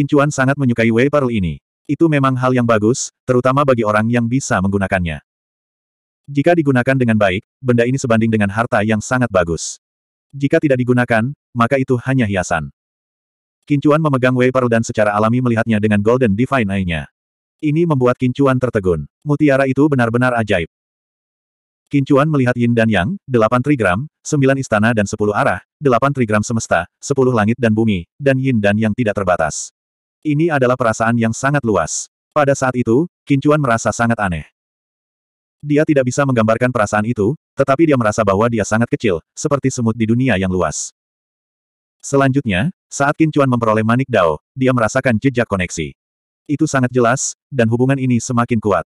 Kincuan sangat menyukai Wei Pearl ini. Itu memang hal yang bagus, terutama bagi orang yang bisa menggunakannya. Jika digunakan dengan baik, benda ini sebanding dengan harta yang sangat bagus. Jika tidak digunakan, maka itu hanya hiasan. Kincuan memegang Wei Pearl dan secara alami melihatnya dengan Golden Divine Eye-nya. Ini membuat Kincuan tertegun. Mutiara itu benar-benar ajaib. Kincuan melihat Yin dan Yang, delapan trigram, sembilan istana dan sepuluh arah, delapan trigram semesta, sepuluh langit dan bumi, dan Yin dan Yang tidak terbatas. Ini adalah perasaan yang sangat luas. Pada saat itu, Kincuan merasa sangat aneh. Dia tidak bisa menggambarkan perasaan itu, tetapi dia merasa bahwa dia sangat kecil, seperti semut di dunia yang luas. Selanjutnya, saat Kincuan memperoleh Manik Dao, dia merasakan jejak koneksi. Itu sangat jelas, dan hubungan ini semakin kuat.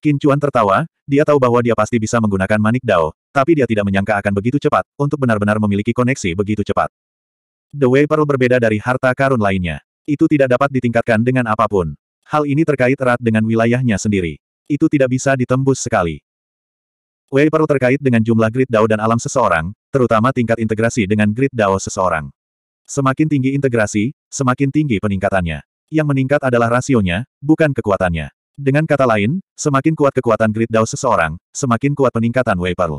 Kincuan tertawa, dia tahu bahwa dia pasti bisa menggunakan Manik Dao, tapi dia tidak menyangka akan begitu cepat, untuk benar-benar memiliki koneksi begitu cepat. The Way Pearl berbeda dari harta karun lainnya. Itu tidak dapat ditingkatkan dengan apapun. Hal ini terkait erat dengan wilayahnya sendiri. Itu tidak bisa ditembus sekali. Wei Peru terkait dengan jumlah grid Dao dan alam seseorang, terutama tingkat integrasi dengan grid Dao seseorang. Semakin tinggi integrasi, semakin tinggi peningkatannya. Yang meningkat adalah rasionya, bukan kekuatannya. Dengan kata lain, semakin kuat kekuatan grid Dao seseorang, semakin kuat peningkatan Wei Peru.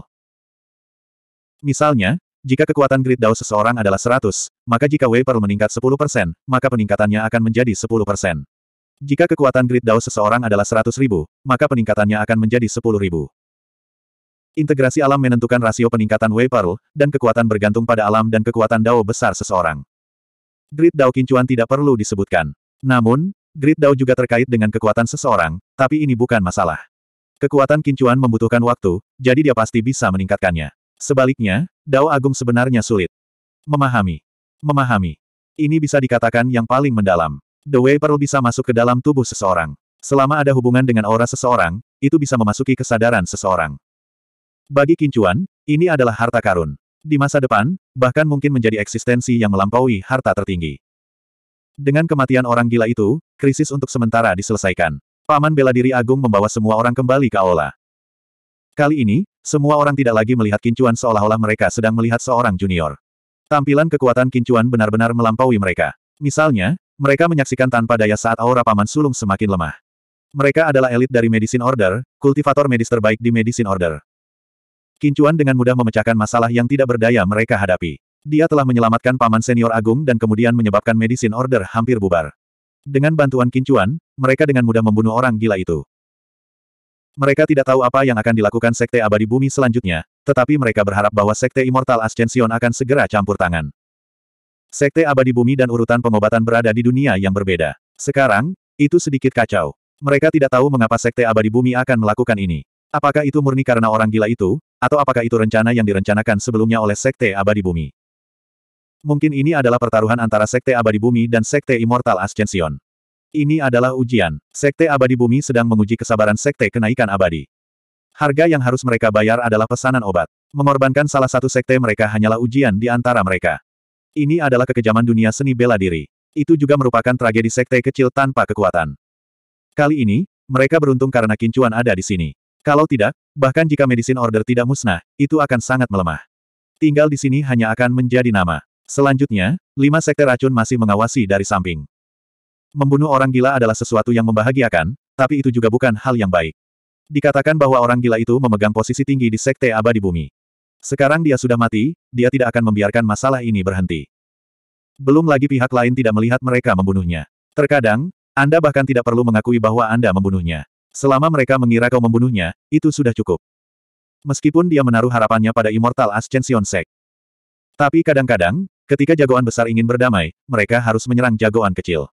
Misalnya, jika kekuatan Grid Dao seseorang adalah 100, maka jika Wei Pearl meningkat 10%, maka peningkatannya akan menjadi 10%. Jika kekuatan Grid Dao seseorang adalah 100 maka peningkatannya akan menjadi 10 Integrasi alam menentukan rasio peningkatan Wei Pearl, dan kekuatan bergantung pada alam dan kekuatan Dao besar seseorang. Grid Dao Kincuan tidak perlu disebutkan. Namun, Grid Dao juga terkait dengan kekuatan seseorang, tapi ini bukan masalah. Kekuatan Kincuan membutuhkan waktu, jadi dia pasti bisa meningkatkannya. Sebaliknya, Dao Agung sebenarnya sulit. Memahami. Memahami. Ini bisa dikatakan yang paling mendalam. The Way Pearl bisa masuk ke dalam tubuh seseorang. Selama ada hubungan dengan aura seseorang, itu bisa memasuki kesadaran seseorang. Bagi Kincuan, ini adalah harta karun. Di masa depan, bahkan mungkin menjadi eksistensi yang melampaui harta tertinggi. Dengan kematian orang gila itu, krisis untuk sementara diselesaikan. Paman bela diri agung membawa semua orang kembali ke aula. Kali ini, semua orang tidak lagi melihat Kincuan seolah-olah mereka sedang melihat seorang junior. Tampilan kekuatan Kincuan benar-benar melampaui mereka. Misalnya, mereka menyaksikan tanpa daya saat aura Paman Sulung semakin lemah. Mereka adalah elit dari Medicine Order, kultivator medis terbaik di Medicine Order. Kincuan dengan mudah memecahkan masalah yang tidak berdaya mereka hadapi. Dia telah menyelamatkan Paman Senior Agung dan kemudian menyebabkan Medicine Order hampir bubar. Dengan bantuan Kincuan, mereka dengan mudah membunuh orang gila itu. Mereka tidak tahu apa yang akan dilakukan Sekte Abadi Bumi selanjutnya, tetapi mereka berharap bahwa Sekte Immortal Ascension akan segera campur tangan. Sekte Abadi Bumi dan urutan pengobatan berada di dunia yang berbeda. Sekarang, itu sedikit kacau. Mereka tidak tahu mengapa Sekte Abadi Bumi akan melakukan ini. Apakah itu murni karena orang gila itu, atau apakah itu rencana yang direncanakan sebelumnya oleh Sekte Abadi Bumi? Mungkin ini adalah pertaruhan antara Sekte Abadi Bumi dan Sekte Immortal Ascension. Ini adalah ujian. Sekte abadi bumi sedang menguji kesabaran sekte kenaikan abadi. Harga yang harus mereka bayar adalah pesanan obat. Mengorbankan salah satu sekte mereka hanyalah ujian di antara mereka. Ini adalah kekejaman dunia seni bela diri. Itu juga merupakan tragedi sekte kecil tanpa kekuatan. Kali ini, mereka beruntung karena kincuan ada di sini. Kalau tidak, bahkan jika medicine order tidak musnah, itu akan sangat melemah. Tinggal di sini hanya akan menjadi nama. Selanjutnya, lima sekte racun masih mengawasi dari samping. Membunuh orang gila adalah sesuatu yang membahagiakan, tapi itu juga bukan hal yang baik. Dikatakan bahwa orang gila itu memegang posisi tinggi di sekte abadi bumi. Sekarang dia sudah mati, dia tidak akan membiarkan masalah ini berhenti. Belum lagi pihak lain tidak melihat mereka membunuhnya. Terkadang, Anda bahkan tidak perlu mengakui bahwa Anda membunuhnya. Selama mereka mengira kau membunuhnya, itu sudah cukup. Meskipun dia menaruh harapannya pada Immortal Ascension Sek, Tapi kadang-kadang, ketika jagoan besar ingin berdamai, mereka harus menyerang jagoan kecil.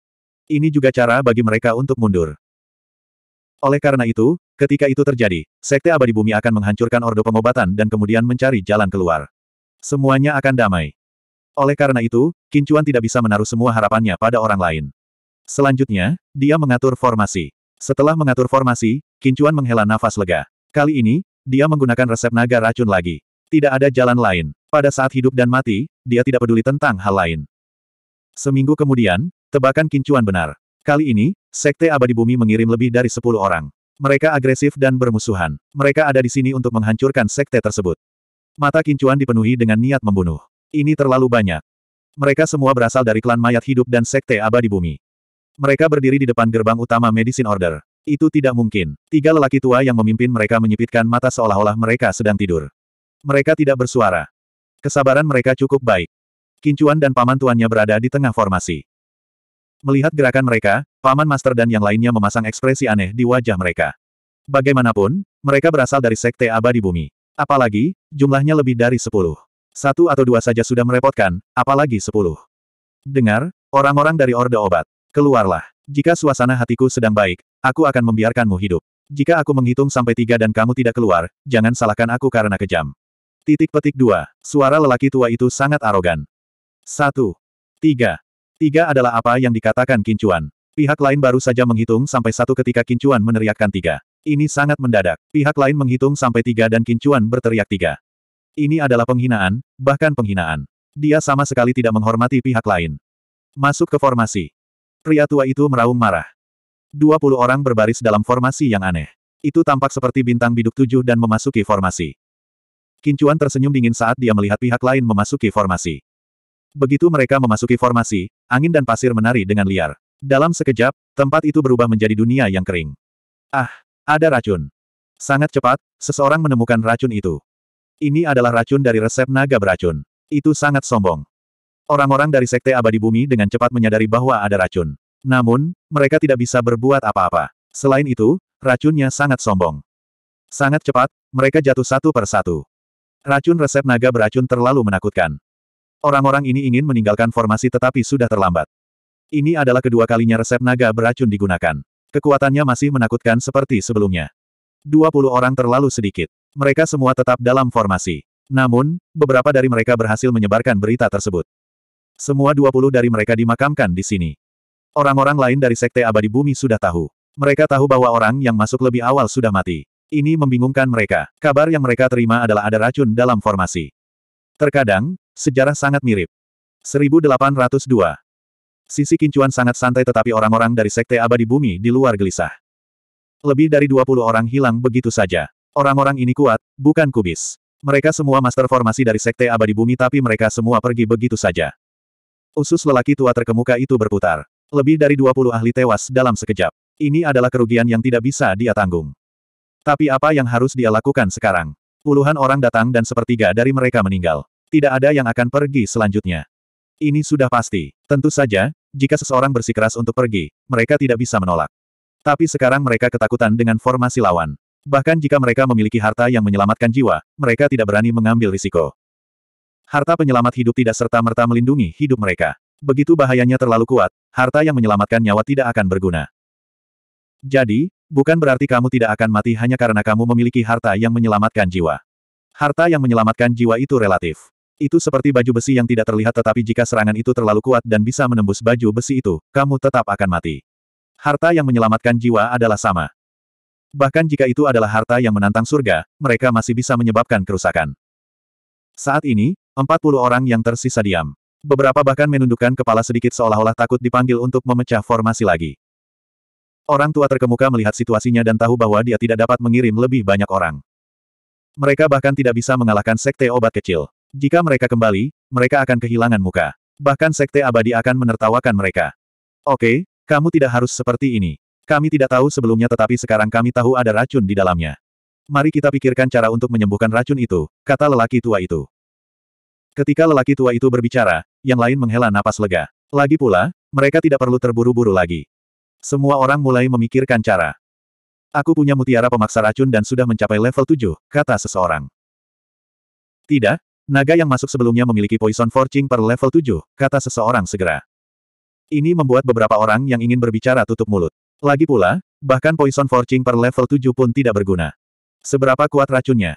Ini juga cara bagi mereka untuk mundur. Oleh karena itu, ketika itu terjadi, Sekte Abadi Bumi akan menghancurkan Ordo Pengobatan dan kemudian mencari jalan keluar. Semuanya akan damai. Oleh karena itu, Kincuan tidak bisa menaruh semua harapannya pada orang lain. Selanjutnya, dia mengatur formasi. Setelah mengatur formasi, Kincuan menghela nafas lega. Kali ini, dia menggunakan resep naga racun lagi. Tidak ada jalan lain. Pada saat hidup dan mati, dia tidak peduli tentang hal lain. Seminggu kemudian, Tebakan kincuan benar. Kali ini, Sekte Abadi Bumi mengirim lebih dari 10 orang. Mereka agresif dan bermusuhan. Mereka ada di sini untuk menghancurkan sekte tersebut. Mata kincuan dipenuhi dengan niat membunuh. Ini terlalu banyak. Mereka semua berasal dari klan mayat hidup dan sekte abadi bumi. Mereka berdiri di depan gerbang utama Medicine Order. Itu tidak mungkin. Tiga lelaki tua yang memimpin mereka menyipitkan mata seolah-olah mereka sedang tidur. Mereka tidak bersuara. Kesabaran mereka cukup baik. Kincuan dan paman tuannya berada di tengah formasi. Melihat gerakan mereka, Paman Master dan yang lainnya memasang ekspresi aneh di wajah mereka. Bagaimanapun, mereka berasal dari Sekte Abadi Bumi. Apalagi, jumlahnya lebih dari sepuluh. Satu atau dua saja sudah merepotkan, apalagi sepuluh. Dengar, orang-orang dari Orde Obat. Keluarlah. Jika suasana hatiku sedang baik, aku akan membiarkanmu hidup. Jika aku menghitung sampai tiga dan kamu tidak keluar, jangan salahkan aku karena kejam. Titik petik dua. Suara lelaki tua itu sangat arogan. Satu. Tiga. Tiga adalah apa yang dikatakan Kincuan. Pihak lain baru saja menghitung sampai satu ketika Kincuan meneriakkan tiga. Ini sangat mendadak. Pihak lain menghitung sampai tiga dan Kincuan berteriak tiga. Ini adalah penghinaan, bahkan penghinaan. Dia sama sekali tidak menghormati pihak lain. Masuk ke formasi. Pria tua itu meraung marah. Dua puluh orang berbaris dalam formasi yang aneh. Itu tampak seperti bintang biduk tujuh dan memasuki formasi. Kincuan tersenyum dingin saat dia melihat pihak lain memasuki formasi. Begitu mereka memasuki formasi, angin dan pasir menari dengan liar. Dalam sekejap, tempat itu berubah menjadi dunia yang kering. Ah, ada racun. Sangat cepat, seseorang menemukan racun itu. Ini adalah racun dari resep naga beracun. Itu sangat sombong. Orang-orang dari Sekte Abadi Bumi dengan cepat menyadari bahwa ada racun. Namun, mereka tidak bisa berbuat apa-apa. Selain itu, racunnya sangat sombong. Sangat cepat, mereka jatuh satu per satu. Racun resep naga beracun terlalu menakutkan. Orang-orang ini ingin meninggalkan formasi tetapi sudah terlambat. Ini adalah kedua kalinya resep naga beracun digunakan. Kekuatannya masih menakutkan seperti sebelumnya. 20 orang terlalu sedikit. Mereka semua tetap dalam formasi. Namun, beberapa dari mereka berhasil menyebarkan berita tersebut. Semua 20 dari mereka dimakamkan di sini. Orang-orang lain dari Sekte Abadi Bumi sudah tahu. Mereka tahu bahwa orang yang masuk lebih awal sudah mati. Ini membingungkan mereka. Kabar yang mereka terima adalah ada racun dalam formasi. Terkadang, Sejarah sangat mirip. 1802. Sisi Kincuan sangat santai tetapi orang-orang dari Sekte Abadi Bumi di luar gelisah. Lebih dari 20 orang hilang begitu saja. Orang-orang ini kuat, bukan kubis. Mereka semua master formasi dari Sekte Abadi Bumi tapi mereka semua pergi begitu saja. Usus lelaki tua terkemuka itu berputar. Lebih dari 20 ahli tewas dalam sekejap. Ini adalah kerugian yang tidak bisa dia tanggung. Tapi apa yang harus dia lakukan sekarang? Puluhan orang datang dan sepertiga dari mereka meninggal. Tidak ada yang akan pergi selanjutnya. Ini sudah pasti. Tentu saja, jika seseorang bersikeras untuk pergi, mereka tidak bisa menolak. Tapi sekarang mereka ketakutan dengan formasi lawan. Bahkan jika mereka memiliki harta yang menyelamatkan jiwa, mereka tidak berani mengambil risiko. Harta penyelamat hidup tidak serta-merta melindungi hidup mereka. Begitu bahayanya terlalu kuat, harta yang menyelamatkan nyawa tidak akan berguna. Jadi, bukan berarti kamu tidak akan mati hanya karena kamu memiliki harta yang menyelamatkan jiwa. Harta yang menyelamatkan jiwa itu relatif. Itu seperti baju besi yang tidak terlihat tetapi jika serangan itu terlalu kuat dan bisa menembus baju besi itu, kamu tetap akan mati. Harta yang menyelamatkan jiwa adalah sama. Bahkan jika itu adalah harta yang menantang surga, mereka masih bisa menyebabkan kerusakan. Saat ini, 40 orang yang tersisa diam. Beberapa bahkan menundukkan kepala sedikit seolah-olah takut dipanggil untuk memecah formasi lagi. Orang tua terkemuka melihat situasinya dan tahu bahwa dia tidak dapat mengirim lebih banyak orang. Mereka bahkan tidak bisa mengalahkan sekte obat kecil. Jika mereka kembali, mereka akan kehilangan muka. Bahkan Sekte Abadi akan menertawakan mereka. Oke, kamu tidak harus seperti ini. Kami tidak tahu sebelumnya tetapi sekarang kami tahu ada racun di dalamnya. Mari kita pikirkan cara untuk menyembuhkan racun itu, kata lelaki tua itu. Ketika lelaki tua itu berbicara, yang lain menghela napas lega. Lagi pula, mereka tidak perlu terburu-buru lagi. Semua orang mulai memikirkan cara. Aku punya mutiara pemaksa racun dan sudah mencapai level 7, kata seseorang. Tidak, Naga yang masuk sebelumnya memiliki poison forging per level 7, kata seseorang segera. Ini membuat beberapa orang yang ingin berbicara tutup mulut. Lagi pula, bahkan poison forging per level 7 pun tidak berguna. Seberapa kuat racunnya?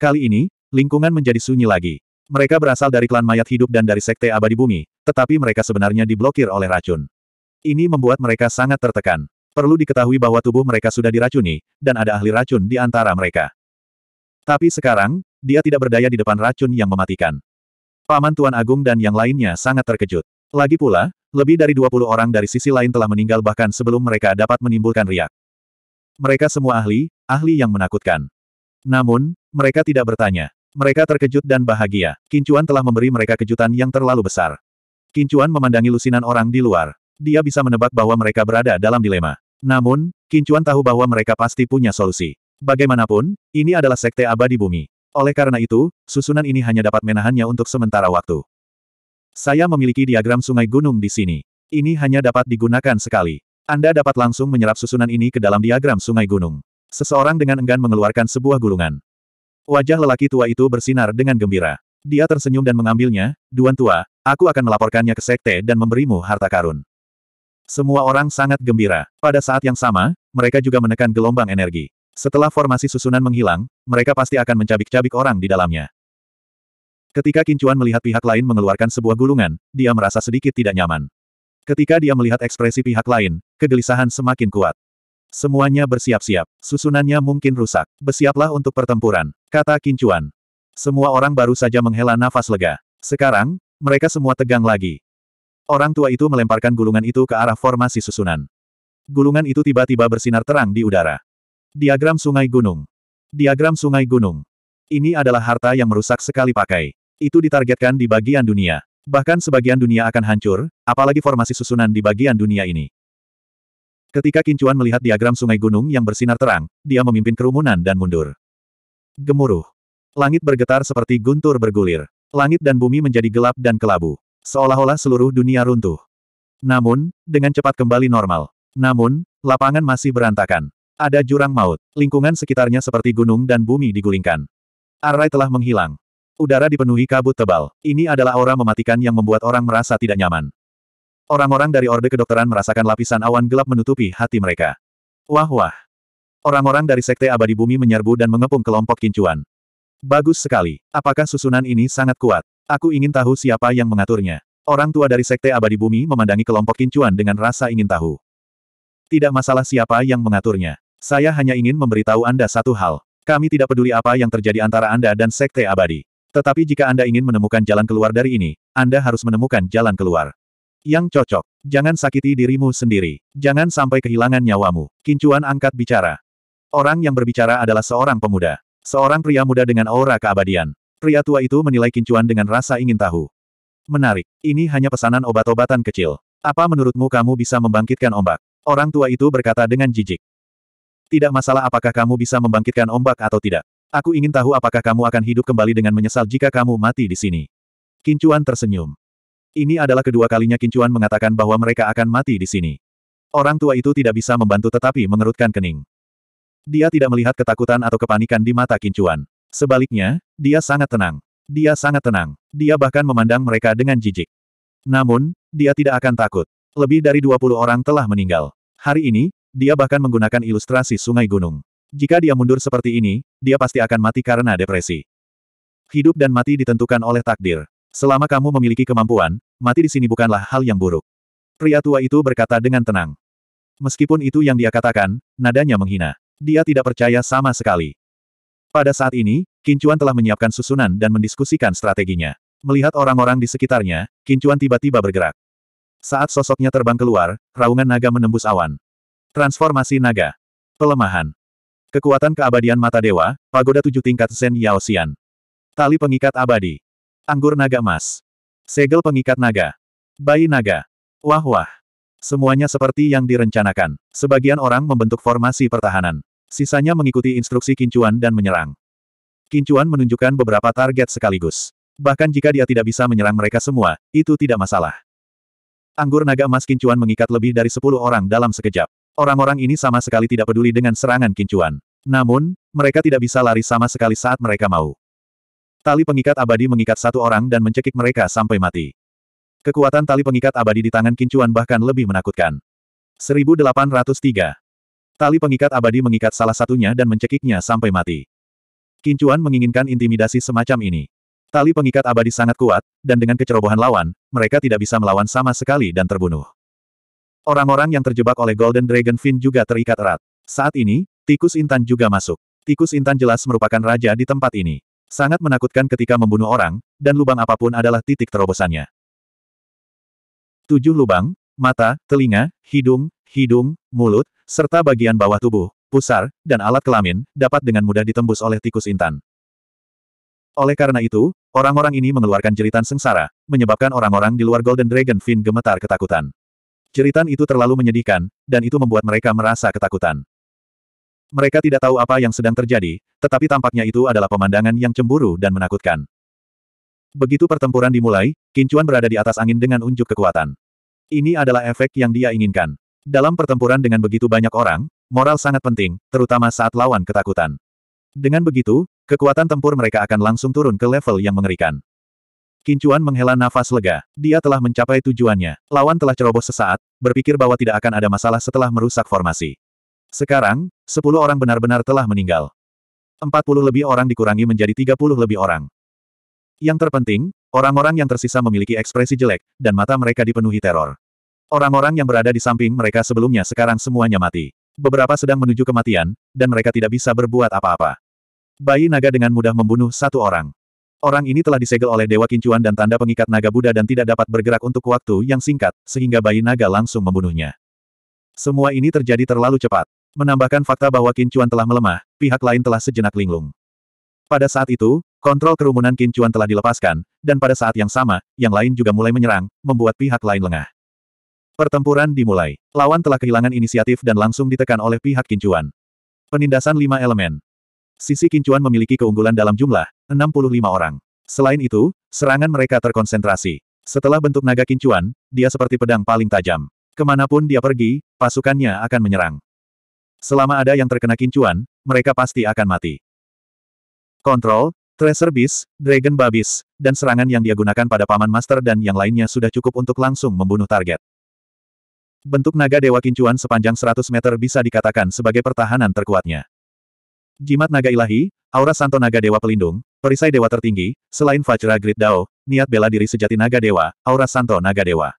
Kali ini, lingkungan menjadi sunyi lagi. Mereka berasal dari klan mayat hidup dan dari sekte abadi bumi, tetapi mereka sebenarnya diblokir oleh racun. Ini membuat mereka sangat tertekan. Perlu diketahui bahwa tubuh mereka sudah diracuni, dan ada ahli racun di antara mereka. Tapi sekarang, dia tidak berdaya di depan racun yang mematikan. Paman Tuan Agung dan yang lainnya sangat terkejut. Lagi pula, lebih dari 20 orang dari sisi lain telah meninggal bahkan sebelum mereka dapat menimbulkan riak. Mereka semua ahli, ahli yang menakutkan. Namun, mereka tidak bertanya. Mereka terkejut dan bahagia. Kincuan telah memberi mereka kejutan yang terlalu besar. Kincuan memandangi lusinan orang di luar. Dia bisa menebak bahwa mereka berada dalam dilema. Namun, Kincuan tahu bahwa mereka pasti punya solusi. Bagaimanapun, ini adalah sekte abadi bumi. Oleh karena itu, susunan ini hanya dapat menahannya untuk sementara waktu. Saya memiliki diagram sungai gunung di sini. Ini hanya dapat digunakan sekali. Anda dapat langsung menyerap susunan ini ke dalam diagram sungai gunung. Seseorang dengan enggan mengeluarkan sebuah gulungan. Wajah lelaki tua itu bersinar dengan gembira. Dia tersenyum dan mengambilnya, Duan tua, aku akan melaporkannya ke sekte dan memberimu harta karun. Semua orang sangat gembira. Pada saat yang sama, mereka juga menekan gelombang energi. Setelah formasi susunan menghilang, mereka pasti akan mencabik-cabik orang di dalamnya. Ketika Kincuan melihat pihak lain mengeluarkan sebuah gulungan, dia merasa sedikit tidak nyaman. Ketika dia melihat ekspresi pihak lain, kegelisahan semakin kuat. Semuanya bersiap-siap, susunannya mungkin rusak. Bersiaplah untuk pertempuran, kata Kincuan. Semua orang baru saja menghela nafas lega. Sekarang, mereka semua tegang lagi. Orang tua itu melemparkan gulungan itu ke arah formasi susunan. Gulungan itu tiba-tiba bersinar terang di udara. Diagram Sungai Gunung. Diagram Sungai Gunung. Ini adalah harta yang merusak sekali pakai. Itu ditargetkan di bagian dunia. Bahkan sebagian dunia akan hancur, apalagi formasi susunan di bagian dunia ini. Ketika Kincuan melihat diagram sungai gunung yang bersinar terang, dia memimpin kerumunan dan mundur. Gemuruh. Langit bergetar seperti guntur bergulir. Langit dan bumi menjadi gelap dan kelabu. Seolah-olah seluruh dunia runtuh. Namun, dengan cepat kembali normal. Namun, lapangan masih berantakan. Ada jurang maut. Lingkungan sekitarnya seperti gunung dan bumi digulingkan. Arai telah menghilang. Udara dipenuhi kabut tebal. Ini adalah aura mematikan yang membuat orang merasa tidak nyaman. Orang-orang dari Orde Kedokteran merasakan lapisan awan gelap menutupi hati mereka. Wah-wah. Orang-orang dari Sekte Abadi Bumi menyerbu dan mengepung kelompok kincuan. Bagus sekali. Apakah susunan ini sangat kuat? Aku ingin tahu siapa yang mengaturnya. Orang tua dari Sekte Abadi Bumi memandangi kelompok kincuan dengan rasa ingin tahu. Tidak masalah siapa yang mengaturnya. Saya hanya ingin memberitahu Anda satu hal. Kami tidak peduli apa yang terjadi antara Anda dan Sekte Abadi. Tetapi jika Anda ingin menemukan jalan keluar dari ini, Anda harus menemukan jalan keluar. Yang cocok, jangan sakiti dirimu sendiri. Jangan sampai kehilangan nyawamu. Kincuan angkat bicara. Orang yang berbicara adalah seorang pemuda. Seorang pria muda dengan aura keabadian. Pria tua itu menilai kincuan dengan rasa ingin tahu. Menarik, ini hanya pesanan obat-obatan kecil. Apa menurutmu kamu bisa membangkitkan ombak? Orang tua itu berkata dengan jijik. Tidak masalah apakah kamu bisa membangkitkan ombak atau tidak. Aku ingin tahu apakah kamu akan hidup kembali dengan menyesal jika kamu mati di sini. Kincuan tersenyum. Ini adalah kedua kalinya Kincuan mengatakan bahwa mereka akan mati di sini. Orang tua itu tidak bisa membantu tetapi mengerutkan kening. Dia tidak melihat ketakutan atau kepanikan di mata Kincuan. Sebaliknya, dia sangat tenang. Dia sangat tenang. Dia bahkan memandang mereka dengan jijik. Namun, dia tidak akan takut. Lebih dari 20 orang telah meninggal. Hari ini, dia bahkan menggunakan ilustrasi sungai gunung. Jika dia mundur seperti ini, dia pasti akan mati karena depresi. Hidup dan mati ditentukan oleh takdir. Selama kamu memiliki kemampuan, mati di sini bukanlah hal yang buruk. Pria tua itu berkata dengan tenang. Meskipun itu yang dia katakan, nadanya menghina. Dia tidak percaya sama sekali. Pada saat ini, Kincuan telah menyiapkan susunan dan mendiskusikan strateginya. Melihat orang-orang di sekitarnya, Kincuan tiba-tiba bergerak. Saat sosoknya terbang keluar, raungan naga menembus awan. Transformasi Naga. Pelemahan. Kekuatan keabadian mata dewa, pagoda tujuh tingkat Zen Yao Xian. Tali pengikat abadi. Anggur naga emas. Segel pengikat naga. Bayi naga. Wah-wah. Semuanya seperti yang direncanakan. Sebagian orang membentuk formasi pertahanan. Sisanya mengikuti instruksi Kincuan dan menyerang. Kincuan menunjukkan beberapa target sekaligus. Bahkan jika dia tidak bisa menyerang mereka semua, itu tidak masalah. Anggur naga emas Kincuan mengikat lebih dari 10 orang dalam sekejap. Orang-orang ini sama sekali tidak peduli dengan serangan kincuan. Namun, mereka tidak bisa lari sama sekali saat mereka mau. Tali pengikat abadi mengikat satu orang dan mencekik mereka sampai mati. Kekuatan tali pengikat abadi di tangan kincuan bahkan lebih menakutkan. 1803. Tali pengikat abadi mengikat salah satunya dan mencekiknya sampai mati. Kincuan menginginkan intimidasi semacam ini. Tali pengikat abadi sangat kuat, dan dengan kecerobohan lawan, mereka tidak bisa melawan sama sekali dan terbunuh. Orang-orang yang terjebak oleh Golden Dragon Fin juga terikat erat. Saat ini, tikus intan juga masuk. Tikus intan jelas merupakan raja di tempat ini. Sangat menakutkan ketika membunuh orang, dan lubang apapun adalah titik terobosannya. Tujuh lubang, mata, telinga, hidung, hidung, mulut, serta bagian bawah tubuh, pusar, dan alat kelamin, dapat dengan mudah ditembus oleh tikus intan. Oleh karena itu, orang-orang ini mengeluarkan jeritan sengsara, menyebabkan orang-orang di luar Golden Dragon Fin gemetar ketakutan. Jeritan itu terlalu menyedihkan, dan itu membuat mereka merasa ketakutan. Mereka tidak tahu apa yang sedang terjadi, tetapi tampaknya itu adalah pemandangan yang cemburu dan menakutkan. Begitu pertempuran dimulai, Kincuan berada di atas angin dengan unjuk kekuatan. Ini adalah efek yang dia inginkan. Dalam pertempuran dengan begitu banyak orang, moral sangat penting, terutama saat lawan ketakutan. Dengan begitu, kekuatan tempur mereka akan langsung turun ke level yang mengerikan. Kincuan menghela nafas lega, dia telah mencapai tujuannya. Lawan telah ceroboh sesaat, berpikir bahwa tidak akan ada masalah setelah merusak formasi. Sekarang, 10 orang benar-benar telah meninggal. 40 lebih orang dikurangi menjadi 30 lebih orang. Yang terpenting, orang-orang yang tersisa memiliki ekspresi jelek, dan mata mereka dipenuhi teror. Orang-orang yang berada di samping mereka sebelumnya sekarang semuanya mati. Beberapa sedang menuju kematian, dan mereka tidak bisa berbuat apa-apa. Bayi naga dengan mudah membunuh satu orang. Orang ini telah disegel oleh Dewa Kincuan dan tanda pengikat naga Buddha dan tidak dapat bergerak untuk waktu yang singkat, sehingga bayi naga langsung membunuhnya. Semua ini terjadi terlalu cepat. Menambahkan fakta bahwa Kincuan telah melemah, pihak lain telah sejenak linglung. Pada saat itu, kontrol kerumunan Kincuan telah dilepaskan, dan pada saat yang sama, yang lain juga mulai menyerang, membuat pihak lain lengah. Pertempuran dimulai. Lawan telah kehilangan inisiatif dan langsung ditekan oleh pihak Kincuan. Penindasan lima elemen. Sisi Kincuan memiliki keunggulan dalam jumlah, 65 orang. Selain itu, serangan mereka terkonsentrasi. Setelah bentuk naga Kincuan, dia seperti pedang paling tajam. Kemanapun dia pergi, pasukannya akan menyerang. Selama ada yang terkena Kincuan, mereka pasti akan mati. Kontrol, Tracer Beast, Dragon Babis, dan serangan yang dia gunakan pada Paman Master dan yang lainnya sudah cukup untuk langsung membunuh target. Bentuk naga Dewa Kincuan sepanjang 100 meter bisa dikatakan sebagai pertahanan terkuatnya. Jimat naga ilahi, aura santo naga dewa pelindung, perisai dewa tertinggi, selain Vajra Grid Dao, niat bela diri sejati naga dewa, aura santo naga dewa.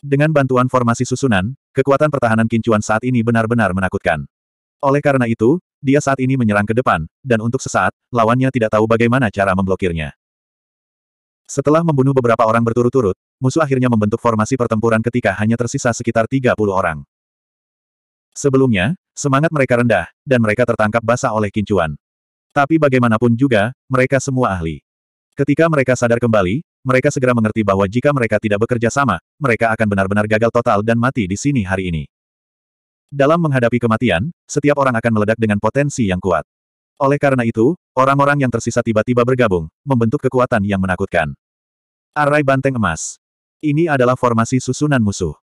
Dengan bantuan formasi susunan, kekuatan pertahanan kincuan saat ini benar-benar menakutkan. Oleh karena itu, dia saat ini menyerang ke depan, dan untuk sesaat, lawannya tidak tahu bagaimana cara memblokirnya. Setelah membunuh beberapa orang berturut-turut, musuh akhirnya membentuk formasi pertempuran ketika hanya tersisa sekitar 30 orang. Sebelumnya, Semangat mereka rendah, dan mereka tertangkap basah oleh kincuan. Tapi bagaimanapun juga, mereka semua ahli. Ketika mereka sadar kembali, mereka segera mengerti bahwa jika mereka tidak bekerja sama, mereka akan benar-benar gagal total dan mati di sini hari ini. Dalam menghadapi kematian, setiap orang akan meledak dengan potensi yang kuat. Oleh karena itu, orang-orang yang tersisa tiba-tiba bergabung, membentuk kekuatan yang menakutkan. Arai Banteng Emas. Ini adalah formasi susunan musuh.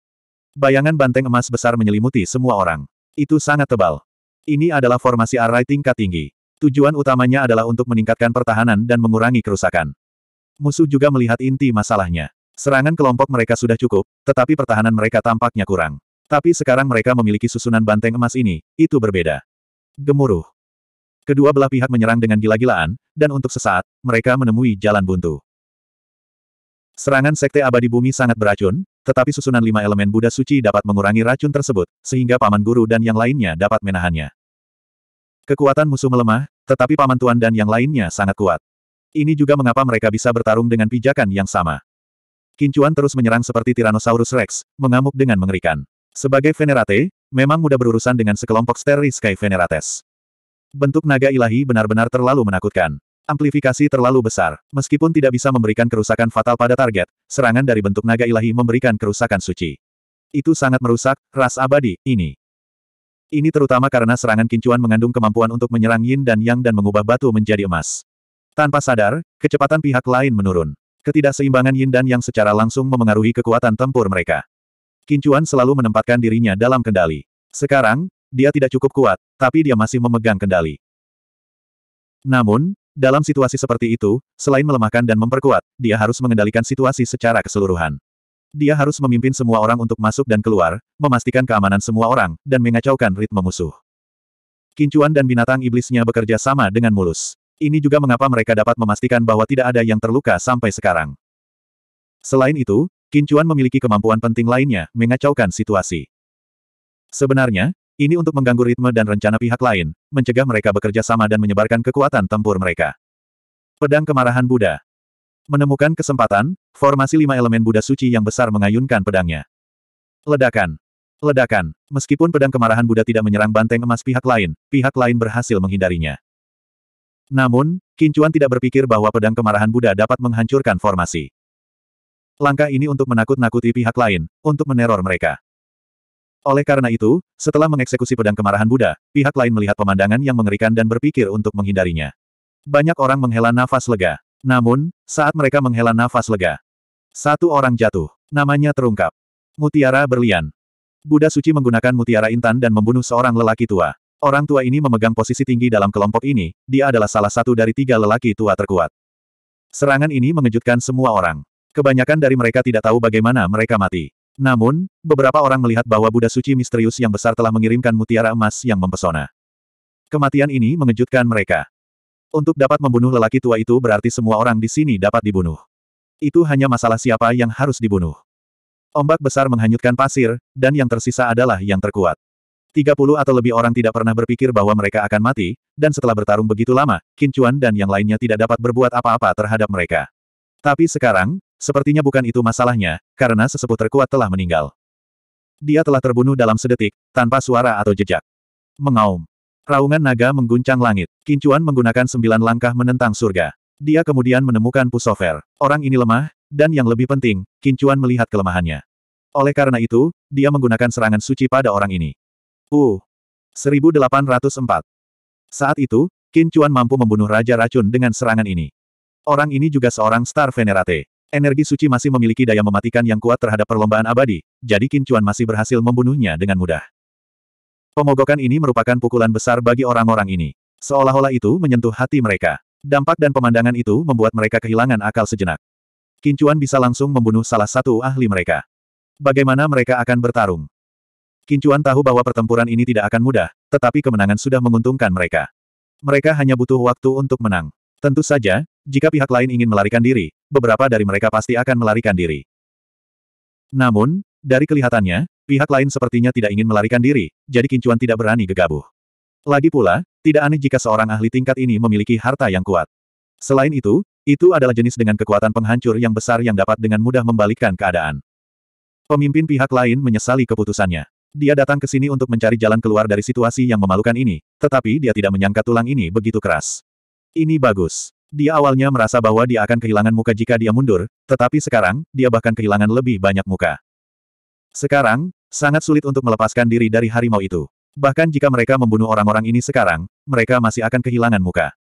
Bayangan banteng emas besar menyelimuti semua orang. Itu sangat tebal. Ini adalah formasi array tingkat tinggi. Tujuan utamanya adalah untuk meningkatkan pertahanan dan mengurangi kerusakan. Musuh juga melihat inti masalahnya. Serangan kelompok mereka sudah cukup, tetapi pertahanan mereka tampaknya kurang. Tapi sekarang mereka memiliki susunan banteng emas ini, itu berbeda. Gemuruh. Kedua belah pihak menyerang dengan gila-gilaan, dan untuk sesaat, mereka menemui jalan buntu. Serangan Sekte Abadi Bumi sangat beracun, tetapi susunan lima elemen Buddha suci dapat mengurangi racun tersebut, sehingga Paman Guru dan yang lainnya dapat menahannya. Kekuatan musuh melemah, tetapi Paman Tuan dan yang lainnya sangat kuat. Ini juga mengapa mereka bisa bertarung dengan pijakan yang sama. Kincuan terus menyerang seperti Tyrannosaurus Rex, mengamuk dengan mengerikan. Sebagai Venerate, memang mudah berurusan dengan sekelompok Steri Sky Venerates. Bentuk naga ilahi benar-benar terlalu menakutkan. Amplifikasi terlalu besar. Meskipun tidak bisa memberikan kerusakan fatal pada target, serangan dari bentuk naga ilahi memberikan kerusakan suci. Itu sangat merusak, ras abadi, ini. Ini terutama karena serangan kincuan mengandung kemampuan untuk menyerang yin dan yang dan mengubah batu menjadi emas. Tanpa sadar, kecepatan pihak lain menurun. Ketidakseimbangan yin dan yang secara langsung memengaruhi kekuatan tempur mereka. Kincuan selalu menempatkan dirinya dalam kendali. Sekarang, dia tidak cukup kuat, tapi dia masih memegang kendali. Namun, dalam situasi seperti itu, selain melemahkan dan memperkuat, dia harus mengendalikan situasi secara keseluruhan. Dia harus memimpin semua orang untuk masuk dan keluar, memastikan keamanan semua orang, dan mengacaukan ritme musuh. Kincuan dan binatang iblisnya bekerja sama dengan mulus. Ini juga mengapa mereka dapat memastikan bahwa tidak ada yang terluka sampai sekarang. Selain itu, Kincuan memiliki kemampuan penting lainnya, mengacaukan situasi. Sebenarnya, ini untuk mengganggu ritme dan rencana pihak lain, mencegah mereka bekerja sama dan menyebarkan kekuatan tempur mereka. Pedang Kemarahan Buddha Menemukan kesempatan, formasi lima elemen Buddha suci yang besar mengayunkan pedangnya. Ledakan. Ledakan. Meskipun pedang kemarahan Buddha tidak menyerang banteng emas pihak lain, pihak lain berhasil menghindarinya. Namun, Kincuan tidak berpikir bahwa pedang kemarahan Buddha dapat menghancurkan formasi. Langkah ini untuk menakut-nakuti pihak lain, untuk meneror mereka. Oleh karena itu, setelah mengeksekusi pedang kemarahan Buddha, pihak lain melihat pemandangan yang mengerikan dan berpikir untuk menghindarinya. Banyak orang menghela nafas lega. Namun, saat mereka menghela nafas lega, satu orang jatuh. Namanya terungkap. Mutiara Berlian. Buddha suci menggunakan mutiara intan dan membunuh seorang lelaki tua. Orang tua ini memegang posisi tinggi dalam kelompok ini, dia adalah salah satu dari tiga lelaki tua terkuat. Serangan ini mengejutkan semua orang. Kebanyakan dari mereka tidak tahu bagaimana mereka mati. Namun, beberapa orang melihat bahwa Buddha suci misterius yang besar telah mengirimkan mutiara emas yang mempesona. Kematian ini mengejutkan mereka. Untuk dapat membunuh lelaki tua itu berarti semua orang di sini dapat dibunuh. Itu hanya masalah siapa yang harus dibunuh. Ombak besar menghanyutkan pasir, dan yang tersisa adalah yang terkuat. 30 atau lebih orang tidak pernah berpikir bahwa mereka akan mati, dan setelah bertarung begitu lama, Kincuan dan yang lainnya tidak dapat berbuat apa-apa terhadap mereka. Tapi sekarang, Sepertinya bukan itu masalahnya, karena sesepuh terkuat telah meninggal. Dia telah terbunuh dalam sedetik, tanpa suara atau jejak. Mengaum. Raungan naga mengguncang langit. Kincuan menggunakan sembilan langkah menentang surga. Dia kemudian menemukan Pusover. Orang ini lemah, dan yang lebih penting, Kincuan melihat kelemahannya. Oleh karena itu, dia menggunakan serangan suci pada orang ini. Uh. 1804. Saat itu, Kincuan mampu membunuh Raja Racun dengan serangan ini. Orang ini juga seorang Star Venerate. Energi suci masih memiliki daya mematikan yang kuat terhadap perlombaan abadi, jadi Kincuan masih berhasil membunuhnya dengan mudah. Pemogokan ini merupakan pukulan besar bagi orang-orang ini. Seolah-olah itu menyentuh hati mereka. Dampak dan pemandangan itu membuat mereka kehilangan akal sejenak. Kincuan bisa langsung membunuh salah satu ahli mereka. Bagaimana mereka akan bertarung? Kincuan tahu bahwa pertempuran ini tidak akan mudah, tetapi kemenangan sudah menguntungkan mereka. Mereka hanya butuh waktu untuk menang. Tentu saja, jika pihak lain ingin melarikan diri, beberapa dari mereka pasti akan melarikan diri. Namun, dari kelihatannya, pihak lain sepertinya tidak ingin melarikan diri, jadi Kincuan tidak berani gegabah. Lagi pula, tidak aneh jika seorang ahli tingkat ini memiliki harta yang kuat. Selain itu, itu adalah jenis dengan kekuatan penghancur yang besar yang dapat dengan mudah membalikkan keadaan. Pemimpin pihak lain menyesali keputusannya. Dia datang ke sini untuk mencari jalan keluar dari situasi yang memalukan ini, tetapi dia tidak menyangka tulang ini begitu keras. Ini bagus. Dia awalnya merasa bahwa dia akan kehilangan muka jika dia mundur, tetapi sekarang, dia bahkan kehilangan lebih banyak muka. Sekarang, sangat sulit untuk melepaskan diri dari harimau itu. Bahkan jika mereka membunuh orang-orang ini sekarang, mereka masih akan kehilangan muka.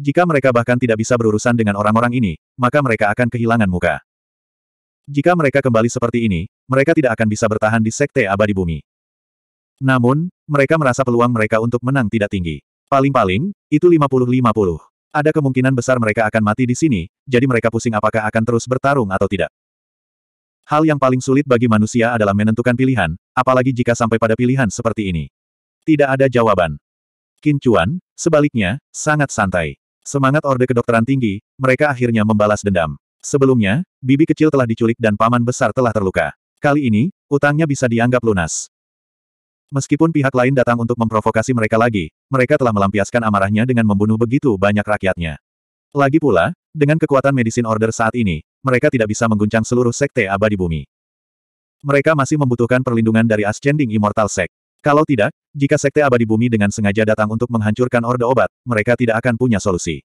Jika mereka bahkan tidak bisa berurusan dengan orang-orang ini, maka mereka akan kehilangan muka. Jika mereka kembali seperti ini, mereka tidak akan bisa bertahan di sekte abadi bumi. Namun, mereka merasa peluang mereka untuk menang tidak tinggi. Paling-paling, itu 50-50. Ada kemungkinan besar mereka akan mati di sini, jadi mereka pusing apakah akan terus bertarung atau tidak. Hal yang paling sulit bagi manusia adalah menentukan pilihan, apalagi jika sampai pada pilihan seperti ini. Tidak ada jawaban. Kincuan, sebaliknya, sangat santai. Semangat Orde Kedokteran tinggi, mereka akhirnya membalas dendam. Sebelumnya, bibi kecil telah diculik dan paman besar telah terluka. Kali ini, utangnya bisa dianggap lunas. Meskipun pihak lain datang untuk memprovokasi mereka lagi, mereka telah melampiaskan amarahnya dengan membunuh begitu banyak rakyatnya. Lagi pula, dengan kekuatan Medicine Order saat ini, mereka tidak bisa mengguncang seluruh sekte abadi bumi. Mereka masih membutuhkan perlindungan dari Ascending Immortal Sect. Kalau tidak, jika sekte abadi bumi dengan sengaja datang untuk menghancurkan Orde Obat, mereka tidak akan punya solusi.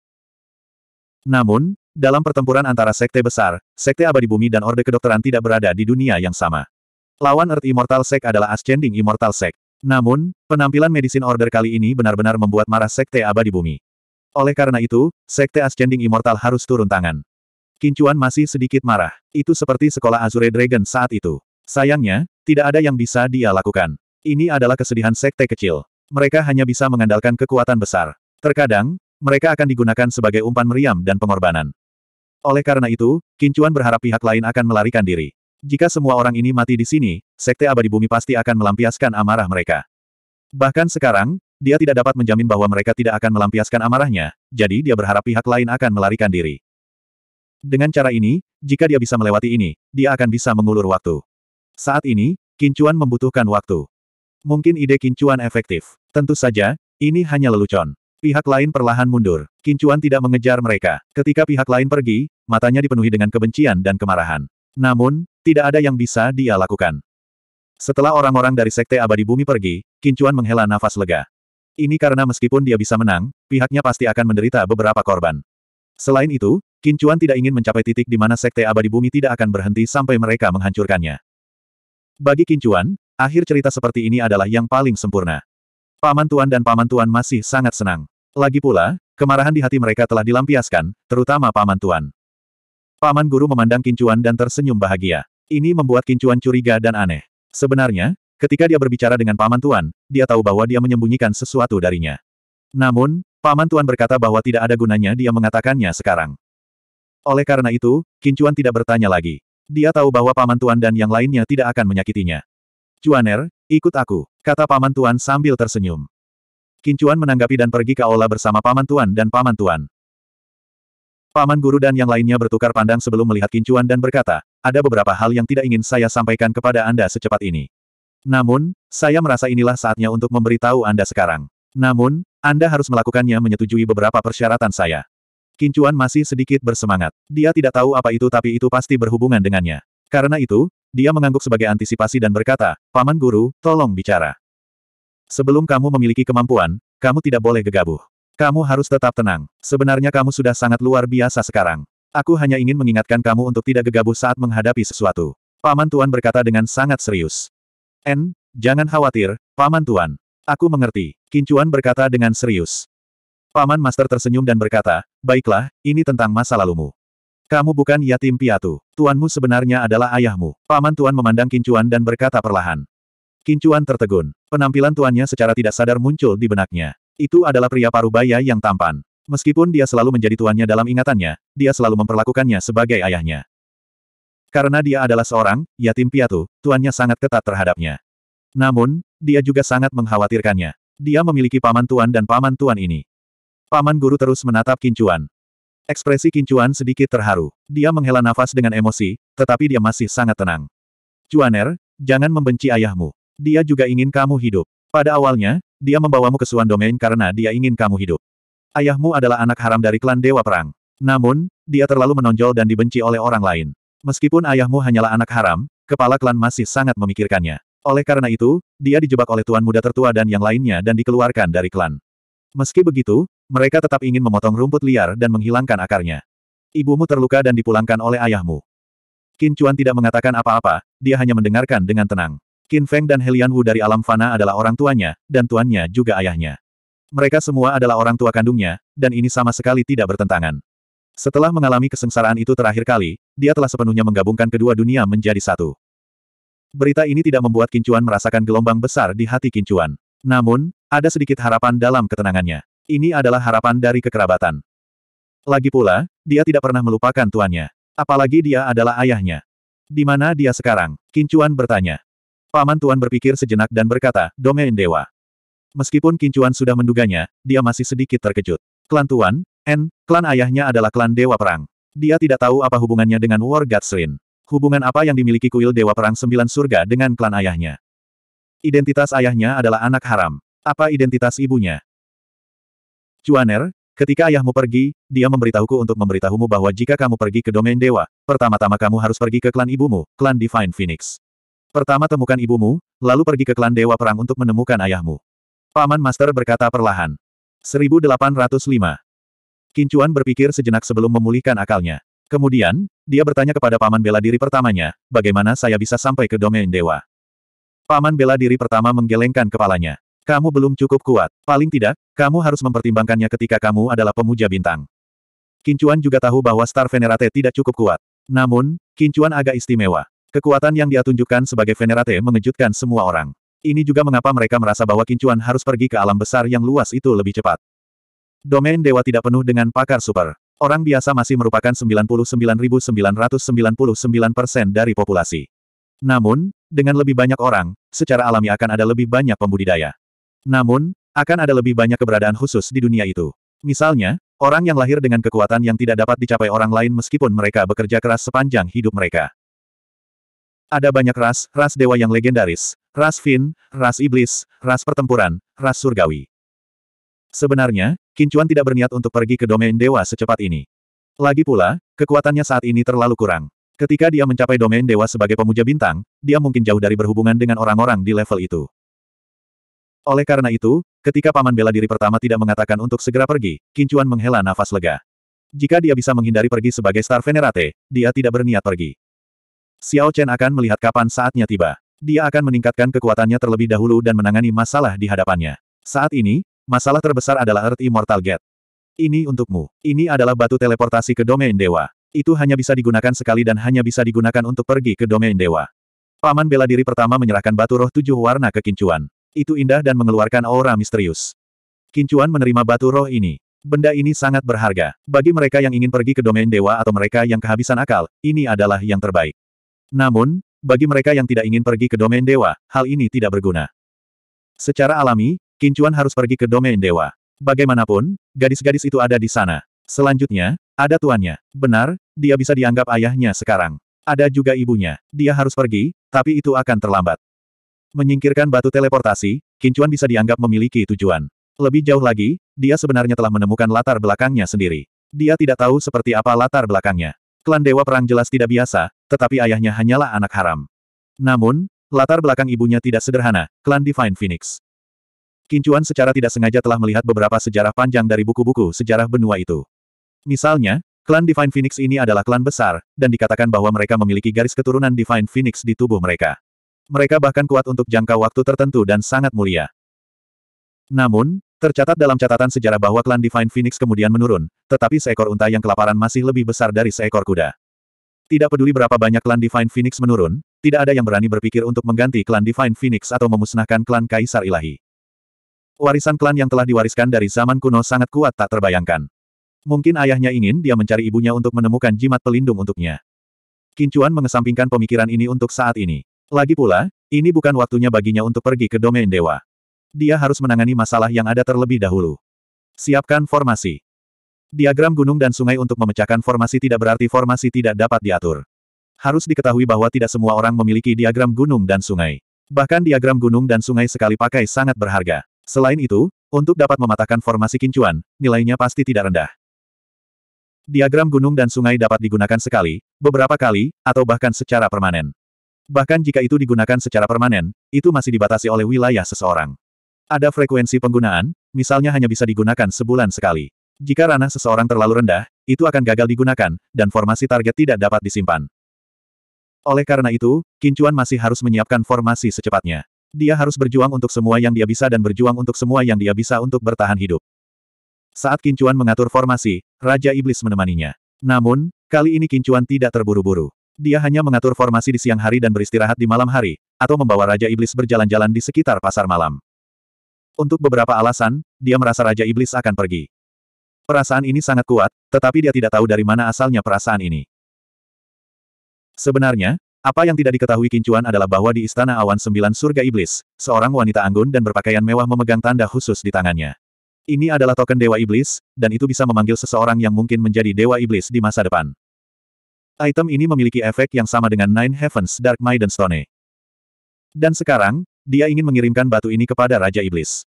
Namun, dalam pertempuran antara sekte besar, sekte abadi bumi dan Orde Kedokteran tidak berada di dunia yang sama. Lawan Earth Immortal Sek adalah Ascending Immortal Sek. Namun, penampilan Medicine Order kali ini benar-benar membuat marah Sekte Aba di bumi. Oleh karena itu, Sekte Ascending Immortal harus turun tangan. Kincuan masih sedikit marah. Itu seperti sekolah Azure Dragon saat itu. Sayangnya, tidak ada yang bisa dia lakukan. Ini adalah kesedihan Sekte kecil. Mereka hanya bisa mengandalkan kekuatan besar. Terkadang, mereka akan digunakan sebagai umpan meriam dan pengorbanan. Oleh karena itu, Kincuan berharap pihak lain akan melarikan diri. Jika semua orang ini mati di sini, Sekte Abadi Bumi pasti akan melampiaskan amarah mereka. Bahkan sekarang, dia tidak dapat menjamin bahwa mereka tidak akan melampiaskan amarahnya, jadi dia berharap pihak lain akan melarikan diri. Dengan cara ini, jika dia bisa melewati ini, dia akan bisa mengulur waktu. Saat ini, Kincuan membutuhkan waktu. Mungkin ide Kincuan efektif. Tentu saja, ini hanya lelucon. Pihak lain perlahan mundur. Kincuan tidak mengejar mereka. Ketika pihak lain pergi, matanya dipenuhi dengan kebencian dan kemarahan. Namun, tidak ada yang bisa dia lakukan. Setelah orang-orang dari Sekte Abadi Bumi pergi, Kincuan menghela nafas lega. Ini karena meskipun dia bisa menang, pihaknya pasti akan menderita beberapa korban. Selain itu, Kincuan tidak ingin mencapai titik di mana Sekte Abadi Bumi tidak akan berhenti sampai mereka menghancurkannya. Bagi Kincuan, akhir cerita seperti ini adalah yang paling sempurna. Paman Tuan dan Paman Tuan masih sangat senang. Lagi pula, kemarahan di hati mereka telah dilampiaskan, terutama Paman Tuan. Paman guru memandang Kincuan dan tersenyum bahagia. Ini membuat Kincuan curiga dan aneh. Sebenarnya, ketika dia berbicara dengan Paman Tuan, dia tahu bahwa dia menyembunyikan sesuatu darinya. Namun, Paman Tuan berkata bahwa tidak ada gunanya dia mengatakannya sekarang. Oleh karena itu, Kincuan tidak bertanya lagi. Dia tahu bahwa Paman Tuan dan yang lainnya tidak akan menyakitinya. Cuaner, ikut aku, kata Paman Tuan sambil tersenyum. Kincuan menanggapi dan pergi ke aula bersama Paman Tuan dan Paman Tuan. Paman Guru dan yang lainnya bertukar pandang sebelum melihat Kincuan dan berkata, ada beberapa hal yang tidak ingin saya sampaikan kepada Anda secepat ini. Namun, saya merasa inilah saatnya untuk memberitahu Anda sekarang. Namun, Anda harus melakukannya menyetujui beberapa persyaratan saya. Kincuan masih sedikit bersemangat. Dia tidak tahu apa itu tapi itu pasti berhubungan dengannya. Karena itu, dia mengangguk sebagai antisipasi dan berkata, Paman Guru, tolong bicara. Sebelum kamu memiliki kemampuan, kamu tidak boleh gegabah. Kamu harus tetap tenang. Sebenarnya kamu sudah sangat luar biasa sekarang. Aku hanya ingin mengingatkan kamu untuk tidak gegabah saat menghadapi sesuatu. Paman Tuan berkata dengan sangat serius. En, jangan khawatir, Paman Tuan. Aku mengerti, Kincuan berkata dengan serius. Paman Master tersenyum dan berkata, baiklah, ini tentang masa lalumu. Kamu bukan yatim piatu, tuanmu sebenarnya adalah ayahmu. Paman Tuan memandang Kincuan dan berkata perlahan. Kincuan tertegun, penampilan tuannya secara tidak sadar muncul di benaknya. Itu adalah pria parubaya yang tampan. Meskipun dia selalu menjadi tuannya dalam ingatannya, dia selalu memperlakukannya sebagai ayahnya. Karena dia adalah seorang yatim piatu, tuannya sangat ketat terhadapnya. Namun, dia juga sangat mengkhawatirkannya. Dia memiliki paman tuan dan paman tuan ini. Paman guru terus menatap Kincuan. Ekspresi Kincuan sedikit terharu. Dia menghela nafas dengan emosi, tetapi dia masih sangat tenang. Cuaner, jangan membenci ayahmu. Dia juga ingin kamu hidup. Pada awalnya, dia membawamu ke Suan Domain karena dia ingin kamu hidup. Ayahmu adalah anak haram dari klan Dewa Perang. Namun, dia terlalu menonjol dan dibenci oleh orang lain. Meskipun ayahmu hanyalah anak haram, kepala klan masih sangat memikirkannya. Oleh karena itu, dia dijebak oleh tuan muda tertua dan yang lainnya dan dikeluarkan dari klan. Meski begitu, mereka tetap ingin memotong rumput liar dan menghilangkan akarnya. Ibumu terluka dan dipulangkan oleh ayahmu. Kincuan tidak mengatakan apa-apa, dia hanya mendengarkan dengan tenang. Qin Feng dan Helian Wu dari alam fana adalah orang tuanya, dan tuannya juga ayahnya. Mereka semua adalah orang tua kandungnya, dan ini sama sekali tidak bertentangan. Setelah mengalami kesengsaraan itu terakhir kali, dia telah sepenuhnya menggabungkan kedua dunia menjadi satu. Berita ini tidak membuat Kincuan merasakan gelombang besar di hati Kincuan. Namun, ada sedikit harapan dalam ketenangannya. Ini adalah harapan dari kekerabatan. Lagi pula, dia tidak pernah melupakan tuannya. Apalagi dia adalah ayahnya. Di mana dia sekarang? Kincuan bertanya. Paman Tuan berpikir sejenak dan berkata, Domain Dewa. Meskipun Kincuan sudah menduganya, dia masih sedikit terkejut. Klan Tuan, N, klan ayahnya adalah klan Dewa Perang. Dia tidak tahu apa hubungannya dengan War Gatsrin. Hubungan apa yang dimiliki kuil Dewa Perang Sembilan Surga dengan klan ayahnya. Identitas ayahnya adalah anak haram. Apa identitas ibunya? Cuaner, ketika ayahmu pergi, dia memberitahuku untuk memberitahumu bahwa jika kamu pergi ke domain dewa, pertama-tama kamu harus pergi ke klan ibumu, klan Divine Phoenix. Pertama temukan ibumu, lalu pergi ke klan Dewa Perang untuk menemukan ayahmu. Paman Master berkata perlahan. 1805. Kincuan berpikir sejenak sebelum memulihkan akalnya. Kemudian, dia bertanya kepada Paman Bela Diri pertamanya, bagaimana saya bisa sampai ke domain dewa? Paman Bela Diri pertama menggelengkan kepalanya. Kamu belum cukup kuat. Paling tidak, kamu harus mempertimbangkannya ketika kamu adalah pemuja bintang. Kincuan juga tahu bahwa Star Venerate tidak cukup kuat. Namun, Kincuan agak istimewa. Kekuatan yang dia tunjukkan sebagai Venerate mengejutkan semua orang. Ini juga mengapa mereka merasa bahwa Kincuan harus pergi ke alam besar yang luas itu lebih cepat. Domain dewa tidak penuh dengan pakar super. Orang biasa masih merupakan 99.999% dari populasi. Namun, dengan lebih banyak orang, secara alami akan ada lebih banyak pembudidaya. Namun, akan ada lebih banyak keberadaan khusus di dunia itu. Misalnya, orang yang lahir dengan kekuatan yang tidak dapat dicapai orang lain meskipun mereka bekerja keras sepanjang hidup mereka. Ada banyak ras, ras dewa yang legendaris, ras Fin, ras iblis, ras pertempuran, ras surgawi. Sebenarnya, Kincuan tidak berniat untuk pergi ke domain dewa secepat ini. Lagi pula, kekuatannya saat ini terlalu kurang. Ketika dia mencapai domain dewa sebagai pemuja bintang, dia mungkin jauh dari berhubungan dengan orang-orang di level itu. Oleh karena itu, ketika paman bela diri pertama tidak mengatakan untuk segera pergi, Kincuan menghela nafas lega. Jika dia bisa menghindari pergi sebagai Star Venerate, dia tidak berniat pergi. Xiao Chen akan melihat kapan saatnya tiba. Dia akan meningkatkan kekuatannya terlebih dahulu dan menangani masalah di hadapannya. Saat ini, masalah terbesar adalah Earth Immortal Gate. Ini untukmu. Ini adalah batu teleportasi ke domain dewa. Itu hanya bisa digunakan sekali dan hanya bisa digunakan untuk pergi ke domain dewa. Paman bela diri pertama menyerahkan batu roh tujuh warna ke Kincuan. Itu indah dan mengeluarkan aura misterius. Kincuan menerima batu roh ini. Benda ini sangat berharga. Bagi mereka yang ingin pergi ke domain dewa atau mereka yang kehabisan akal, ini adalah yang terbaik. Namun, bagi mereka yang tidak ingin pergi ke domain dewa, hal ini tidak berguna. Secara alami, Kincuan harus pergi ke domain dewa. Bagaimanapun, gadis-gadis itu ada di sana. Selanjutnya, ada tuannya. Benar, dia bisa dianggap ayahnya sekarang. Ada juga ibunya. Dia harus pergi, tapi itu akan terlambat. Menyingkirkan batu teleportasi, Kincuan bisa dianggap memiliki tujuan. Lebih jauh lagi, dia sebenarnya telah menemukan latar belakangnya sendiri. Dia tidak tahu seperti apa latar belakangnya. Klan Dewa Perang jelas tidak biasa, tetapi ayahnya hanyalah anak haram. Namun, latar belakang ibunya tidak sederhana, klan Divine Phoenix. Kincuan secara tidak sengaja telah melihat beberapa sejarah panjang dari buku-buku sejarah benua itu. Misalnya, klan Divine Phoenix ini adalah klan besar, dan dikatakan bahwa mereka memiliki garis keturunan Divine Phoenix di tubuh mereka. Mereka bahkan kuat untuk jangka waktu tertentu dan sangat mulia. Namun, tercatat dalam catatan sejarah bahwa klan Divine Phoenix kemudian menurun, tetapi seekor unta yang kelaparan masih lebih besar dari seekor kuda. Tidak peduli berapa banyak klan Divine Phoenix menurun, tidak ada yang berani berpikir untuk mengganti klan Divine Phoenix atau memusnahkan klan Kaisar Ilahi. Warisan klan yang telah diwariskan dari zaman kuno sangat kuat tak terbayangkan. Mungkin ayahnya ingin dia mencari ibunya untuk menemukan jimat pelindung untuknya. Kincuan mengesampingkan pemikiran ini untuk saat ini. Lagi pula, ini bukan waktunya baginya untuk pergi ke domain dewa. Dia harus menangani masalah yang ada terlebih dahulu. Siapkan formasi. Diagram gunung dan sungai untuk memecahkan formasi tidak berarti formasi tidak dapat diatur. Harus diketahui bahwa tidak semua orang memiliki diagram gunung dan sungai. Bahkan diagram gunung dan sungai sekali pakai sangat berharga. Selain itu, untuk dapat mematahkan formasi kincuan, nilainya pasti tidak rendah. Diagram gunung dan sungai dapat digunakan sekali, beberapa kali, atau bahkan secara permanen. Bahkan jika itu digunakan secara permanen, itu masih dibatasi oleh wilayah seseorang. Ada frekuensi penggunaan, misalnya hanya bisa digunakan sebulan sekali. Jika ranah seseorang terlalu rendah, itu akan gagal digunakan, dan formasi target tidak dapat disimpan. Oleh karena itu, Kincuan masih harus menyiapkan formasi secepatnya. Dia harus berjuang untuk semua yang dia bisa dan berjuang untuk semua yang dia bisa untuk bertahan hidup. Saat Kincuan mengatur formasi, Raja Iblis menemaninya. Namun, kali ini Kincuan tidak terburu-buru. Dia hanya mengatur formasi di siang hari dan beristirahat di malam hari, atau membawa Raja Iblis berjalan-jalan di sekitar pasar malam. Untuk beberapa alasan, dia merasa Raja Iblis akan pergi. Perasaan ini sangat kuat, tetapi dia tidak tahu dari mana asalnya perasaan ini. Sebenarnya, apa yang tidak diketahui Kincuan adalah bahwa di Istana Awan Sembilan Surga Iblis, seorang wanita anggun dan berpakaian mewah memegang tanda khusus di tangannya. Ini adalah token Dewa Iblis, dan itu bisa memanggil seseorang yang mungkin menjadi Dewa Iblis di masa depan. Item ini memiliki efek yang sama dengan Nine Heavens Dark Maiden Stone. Dan sekarang, dia ingin mengirimkan batu ini kepada Raja Iblis.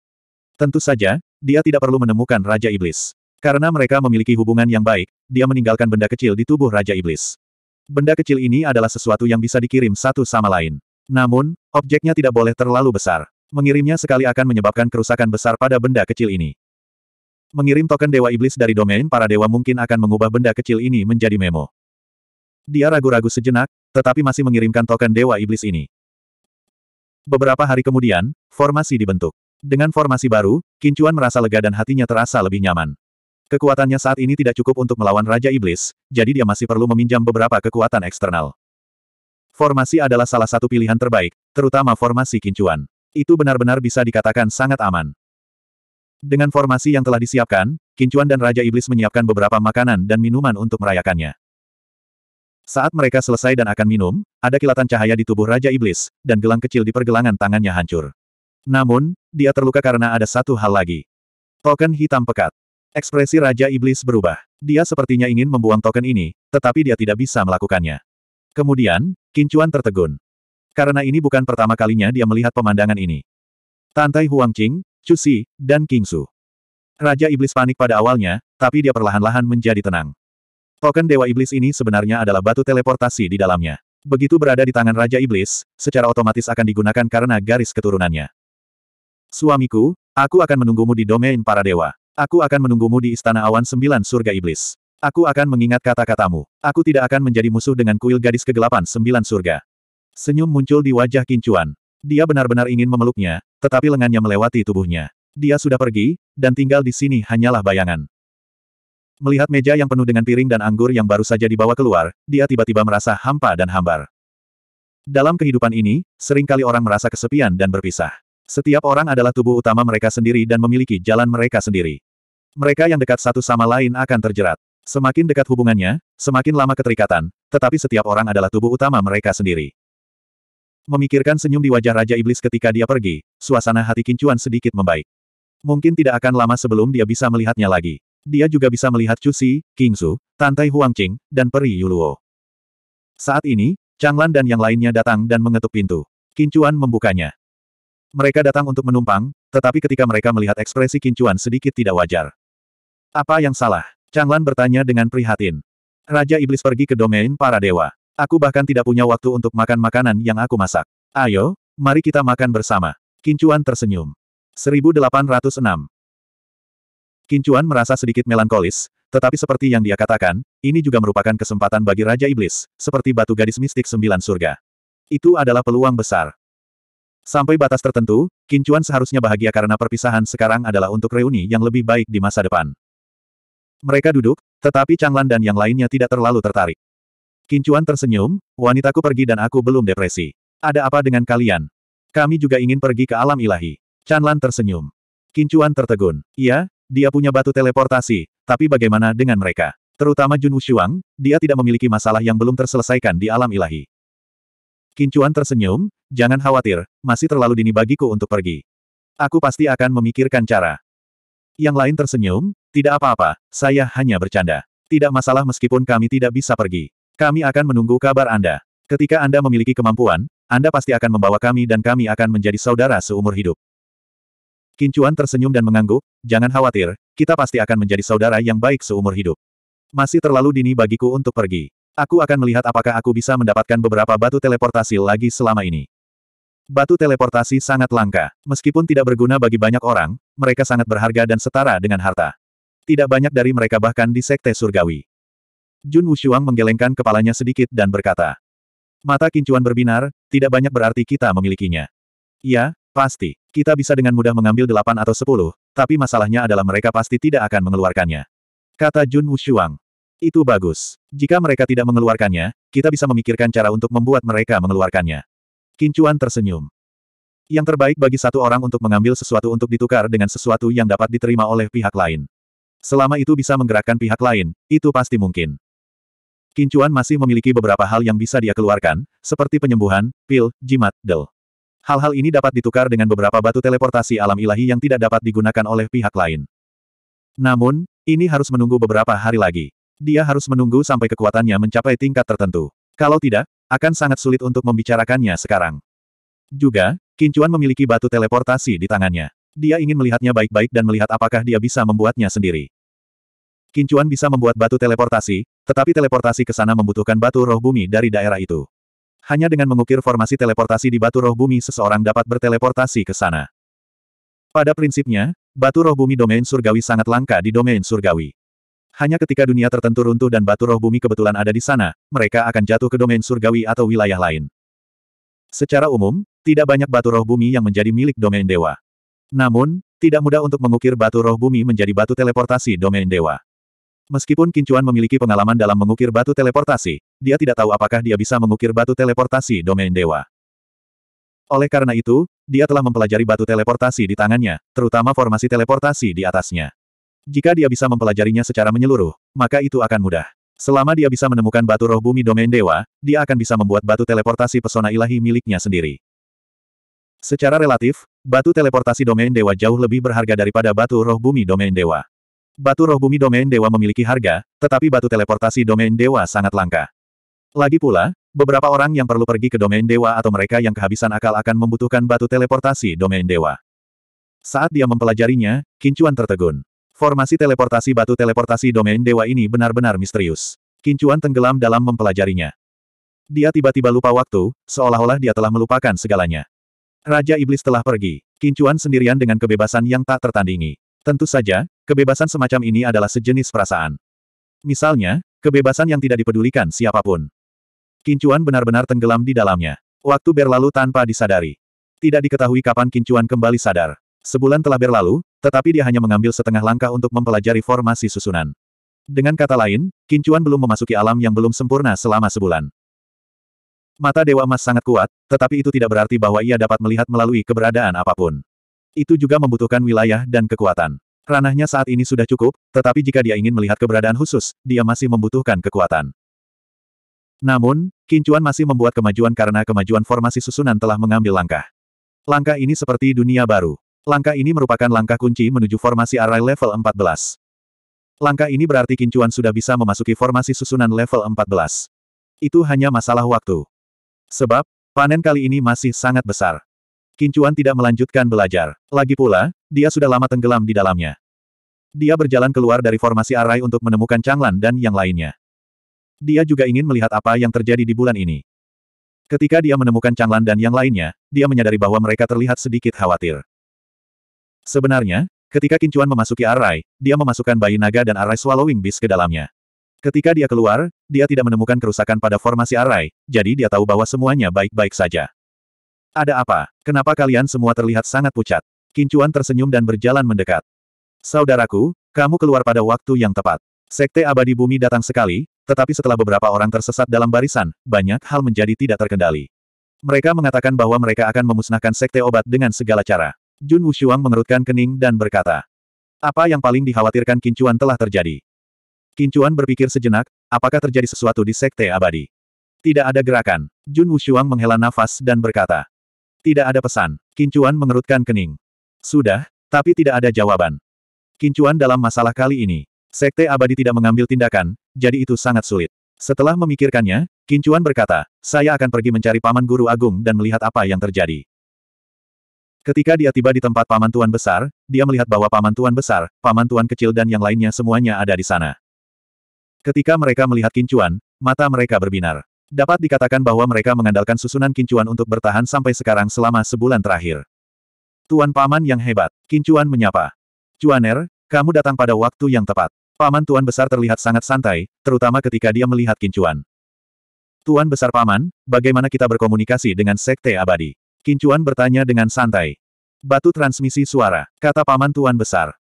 Tentu saja, dia tidak perlu menemukan Raja Iblis. Karena mereka memiliki hubungan yang baik, dia meninggalkan benda kecil di tubuh Raja Iblis. Benda kecil ini adalah sesuatu yang bisa dikirim satu sama lain. Namun, objeknya tidak boleh terlalu besar. Mengirimnya sekali akan menyebabkan kerusakan besar pada benda kecil ini. Mengirim token Dewa Iblis dari domain para dewa mungkin akan mengubah benda kecil ini menjadi memo. Dia ragu-ragu sejenak, tetapi masih mengirimkan token Dewa Iblis ini. Beberapa hari kemudian, formasi dibentuk. Dengan formasi baru, Kincuan merasa lega dan hatinya terasa lebih nyaman. Kekuatannya saat ini tidak cukup untuk melawan Raja Iblis, jadi dia masih perlu meminjam beberapa kekuatan eksternal. Formasi adalah salah satu pilihan terbaik, terutama formasi kincuan. Itu benar-benar bisa dikatakan sangat aman. Dengan formasi yang telah disiapkan, Kincuan dan Raja Iblis menyiapkan beberapa makanan dan minuman untuk merayakannya. Saat mereka selesai dan akan minum, ada kilatan cahaya di tubuh Raja Iblis, dan gelang kecil di pergelangan tangannya hancur. Namun, dia terluka karena ada satu hal lagi. Token hitam pekat. Ekspresi Raja Iblis berubah. Dia sepertinya ingin membuang token ini, tetapi dia tidak bisa melakukannya. Kemudian, Kincuan tertegun. Karena ini bukan pertama kalinya dia melihat pemandangan ini. Tantai Huangqing, Cusi, dan Kingsu. Raja Iblis panik pada awalnya, tapi dia perlahan-lahan menjadi tenang. Token Dewa Iblis ini sebenarnya adalah batu teleportasi di dalamnya. Begitu berada di tangan Raja Iblis, secara otomatis akan digunakan karena garis keturunannya. Suamiku, aku akan menunggumu di domain para dewa. Aku akan menunggumu di Istana Awan Sembilan Surga Iblis. Aku akan mengingat kata-katamu. Aku tidak akan menjadi musuh dengan kuil gadis kegelapan Sembilan Surga. Senyum muncul di wajah Kincuan. Dia benar-benar ingin memeluknya, tetapi lengannya melewati tubuhnya. Dia sudah pergi, dan tinggal di sini hanyalah bayangan. Melihat meja yang penuh dengan piring dan anggur yang baru saja dibawa keluar, dia tiba-tiba merasa hampa dan hambar. Dalam kehidupan ini, seringkali orang merasa kesepian dan berpisah. Setiap orang adalah tubuh utama mereka sendiri dan memiliki jalan mereka sendiri. Mereka yang dekat satu sama lain akan terjerat. Semakin dekat hubungannya, semakin lama keterikatan, tetapi setiap orang adalah tubuh utama mereka sendiri. Memikirkan senyum di wajah Raja Iblis ketika dia pergi, suasana hati Kincuan sedikit membaik. Mungkin tidak akan lama sebelum dia bisa melihatnya lagi. Dia juga bisa melihat Chu King Su, Tantai Qing, dan Peri Yuluo. Saat ini, Chang Lan dan yang lainnya datang dan mengetuk pintu. Kincuan membukanya. Mereka datang untuk menumpang, tetapi ketika mereka melihat ekspresi Kincuan sedikit tidak wajar. Apa yang salah? Changlan bertanya dengan prihatin. Raja Iblis pergi ke domain para dewa. Aku bahkan tidak punya waktu untuk makan makanan yang aku masak. Ayo, mari kita makan bersama. Kincuan tersenyum. 1806 Kincuan merasa sedikit melankolis, tetapi seperti yang dia katakan, ini juga merupakan kesempatan bagi Raja Iblis, seperti batu gadis mistik sembilan surga. Itu adalah peluang besar. Sampai batas tertentu, Kincuan seharusnya bahagia karena perpisahan sekarang adalah untuk reuni yang lebih baik di masa depan. Mereka duduk, tetapi Changlan dan yang lainnya tidak terlalu tertarik. Kincuan tersenyum, wanitaku pergi dan aku belum depresi. Ada apa dengan kalian? Kami juga ingin pergi ke alam ilahi. Chanlan tersenyum. Kincuan tertegun. Iya, dia punya batu teleportasi, tapi bagaimana dengan mereka? Terutama Jun Wushuang, dia tidak memiliki masalah yang belum terselesaikan di alam ilahi. Kincuan tersenyum, Jangan khawatir, masih terlalu dini bagiku untuk pergi. Aku pasti akan memikirkan cara. Yang lain tersenyum, tidak apa-apa, saya hanya bercanda. Tidak masalah meskipun kami tidak bisa pergi. Kami akan menunggu kabar Anda. Ketika Anda memiliki kemampuan, Anda pasti akan membawa kami dan kami akan menjadi saudara seumur hidup. Kincuan tersenyum dan mengangguk, jangan khawatir, kita pasti akan menjadi saudara yang baik seumur hidup. Masih terlalu dini bagiku untuk pergi. Aku akan melihat apakah aku bisa mendapatkan beberapa batu teleportasi lagi selama ini. Batu teleportasi sangat langka. Meskipun tidak berguna bagi banyak orang, mereka sangat berharga dan setara dengan harta. Tidak banyak dari mereka bahkan di Sekte Surgawi. Jun Wushuang menggelengkan kepalanya sedikit dan berkata. Mata kincuan berbinar, tidak banyak berarti kita memilikinya. Ya, pasti. Kita bisa dengan mudah mengambil delapan atau sepuluh, tapi masalahnya adalah mereka pasti tidak akan mengeluarkannya. Kata Jun Wushuang. Itu bagus. Jika mereka tidak mengeluarkannya, kita bisa memikirkan cara untuk membuat mereka mengeluarkannya. Kincuan tersenyum. Yang terbaik bagi satu orang untuk mengambil sesuatu untuk ditukar dengan sesuatu yang dapat diterima oleh pihak lain. Selama itu bisa menggerakkan pihak lain, itu pasti mungkin. Kincuan masih memiliki beberapa hal yang bisa dia keluarkan, seperti penyembuhan, pil, jimat, del. Hal-hal ini dapat ditukar dengan beberapa batu teleportasi alam ilahi yang tidak dapat digunakan oleh pihak lain. Namun, ini harus menunggu beberapa hari lagi. Dia harus menunggu sampai kekuatannya mencapai tingkat tertentu. Kalau tidak, akan sangat sulit untuk membicarakannya sekarang. Juga, Kincuan memiliki batu teleportasi di tangannya. Dia ingin melihatnya baik-baik dan melihat apakah dia bisa membuatnya sendiri. Kincuan bisa membuat batu teleportasi, tetapi teleportasi ke sana membutuhkan batu roh bumi dari daerah itu. Hanya dengan mengukir formasi teleportasi di batu roh bumi seseorang dapat berteleportasi ke sana. Pada prinsipnya, batu roh bumi domain surgawi sangat langka di domain surgawi. Hanya ketika dunia tertentu runtuh dan batu roh bumi kebetulan ada di sana, mereka akan jatuh ke domain surgawi atau wilayah lain. Secara umum, tidak banyak batu roh bumi yang menjadi milik domain dewa. Namun, tidak mudah untuk mengukir batu roh bumi menjadi batu teleportasi domain dewa. Meskipun Kincuan memiliki pengalaman dalam mengukir batu teleportasi, dia tidak tahu apakah dia bisa mengukir batu teleportasi domain dewa. Oleh karena itu, dia telah mempelajari batu teleportasi di tangannya, terutama formasi teleportasi di atasnya. Jika dia bisa mempelajarinya secara menyeluruh, maka itu akan mudah. Selama dia bisa menemukan batu roh bumi domain dewa, dia akan bisa membuat batu teleportasi pesona ilahi miliknya sendiri. Secara relatif, batu teleportasi domain dewa jauh lebih berharga daripada batu roh bumi domain dewa. Batu roh bumi domain dewa memiliki harga, tetapi batu teleportasi domain dewa sangat langka. Lagi pula, Beberapa orang yang perlu pergi ke domain dewa atau mereka yang kehabisan akal akan membutuhkan batu teleportasi domain dewa. Saat dia mempelajarinya, Kincuan tertegun. Formasi teleportasi batu teleportasi domain dewa ini benar-benar misterius. Kincuan tenggelam dalam mempelajarinya. Dia tiba-tiba lupa waktu, seolah-olah dia telah melupakan segalanya. Raja Iblis telah pergi. Kincuan sendirian dengan kebebasan yang tak tertandingi. Tentu saja, kebebasan semacam ini adalah sejenis perasaan. Misalnya, kebebasan yang tidak dipedulikan siapapun. Kincuan benar-benar tenggelam di dalamnya. Waktu berlalu tanpa disadari. Tidak diketahui kapan Kincuan kembali sadar. Sebulan telah berlalu, tetapi dia hanya mengambil setengah langkah untuk mempelajari formasi susunan. Dengan kata lain, Kincuan belum memasuki alam yang belum sempurna selama sebulan. Mata Dewa Emas sangat kuat, tetapi itu tidak berarti bahwa ia dapat melihat melalui keberadaan apapun. Itu juga membutuhkan wilayah dan kekuatan. Ranahnya saat ini sudah cukup, tetapi jika dia ingin melihat keberadaan khusus, dia masih membutuhkan kekuatan. Namun, Kincuan masih membuat kemajuan karena kemajuan formasi susunan telah mengambil langkah. Langkah ini seperti dunia baru. Langkah ini merupakan langkah kunci menuju formasi array level 14. Langkah ini berarti Kincuan sudah bisa memasuki formasi susunan level 14. Itu hanya masalah waktu. Sebab, panen kali ini masih sangat besar. Kincuan tidak melanjutkan belajar. Lagi pula, dia sudah lama tenggelam di dalamnya. Dia berjalan keluar dari formasi array untuk menemukan Changlan dan yang lainnya. Dia juga ingin melihat apa yang terjadi di bulan ini. Ketika dia menemukan Changlan dan yang lainnya, dia menyadari bahwa mereka terlihat sedikit khawatir. Sebenarnya, ketika Kincuan memasuki Arai, dia memasukkan bayi naga dan Arai Swallowing Beast ke dalamnya. Ketika dia keluar, dia tidak menemukan kerusakan pada formasi Arai, jadi dia tahu bahwa semuanya baik-baik saja. Ada apa? Kenapa kalian semua terlihat sangat pucat? Kincuan tersenyum dan berjalan mendekat. Saudaraku, kamu keluar pada waktu yang tepat. Sekte abadi bumi datang sekali, tetapi setelah beberapa orang tersesat dalam barisan, banyak hal menjadi tidak terkendali. Mereka mengatakan bahwa mereka akan memusnahkan sekte obat dengan segala cara. Jun Wushuang mengerutkan kening dan berkata. Apa yang paling dikhawatirkan Kincuan telah terjadi? Kincuan berpikir sejenak, apakah terjadi sesuatu di Sekte Abadi? Tidak ada gerakan. Jun Wushuang menghela nafas dan berkata. Tidak ada pesan. Kincuan mengerutkan kening. Sudah, tapi tidak ada jawaban. Kincuan dalam masalah kali ini. Sekte Abadi tidak mengambil tindakan, jadi itu sangat sulit. Setelah memikirkannya, Kincuan berkata, saya akan pergi mencari Paman Guru Agung dan melihat apa yang terjadi. Ketika dia tiba di tempat paman tuan besar, dia melihat bahwa paman tuan besar, paman tuan kecil dan yang lainnya semuanya ada di sana. Ketika mereka melihat kincuan, mata mereka berbinar. Dapat dikatakan bahwa mereka mengandalkan susunan kincuan untuk bertahan sampai sekarang selama sebulan terakhir. Tuan paman yang hebat, kincuan menyapa. Cuaner, kamu datang pada waktu yang tepat. Paman tuan besar terlihat sangat santai, terutama ketika dia melihat kincuan. Tuan besar paman, bagaimana kita berkomunikasi dengan sekte abadi? Kincuan bertanya dengan santai. Batu transmisi suara, kata paman tuan besar.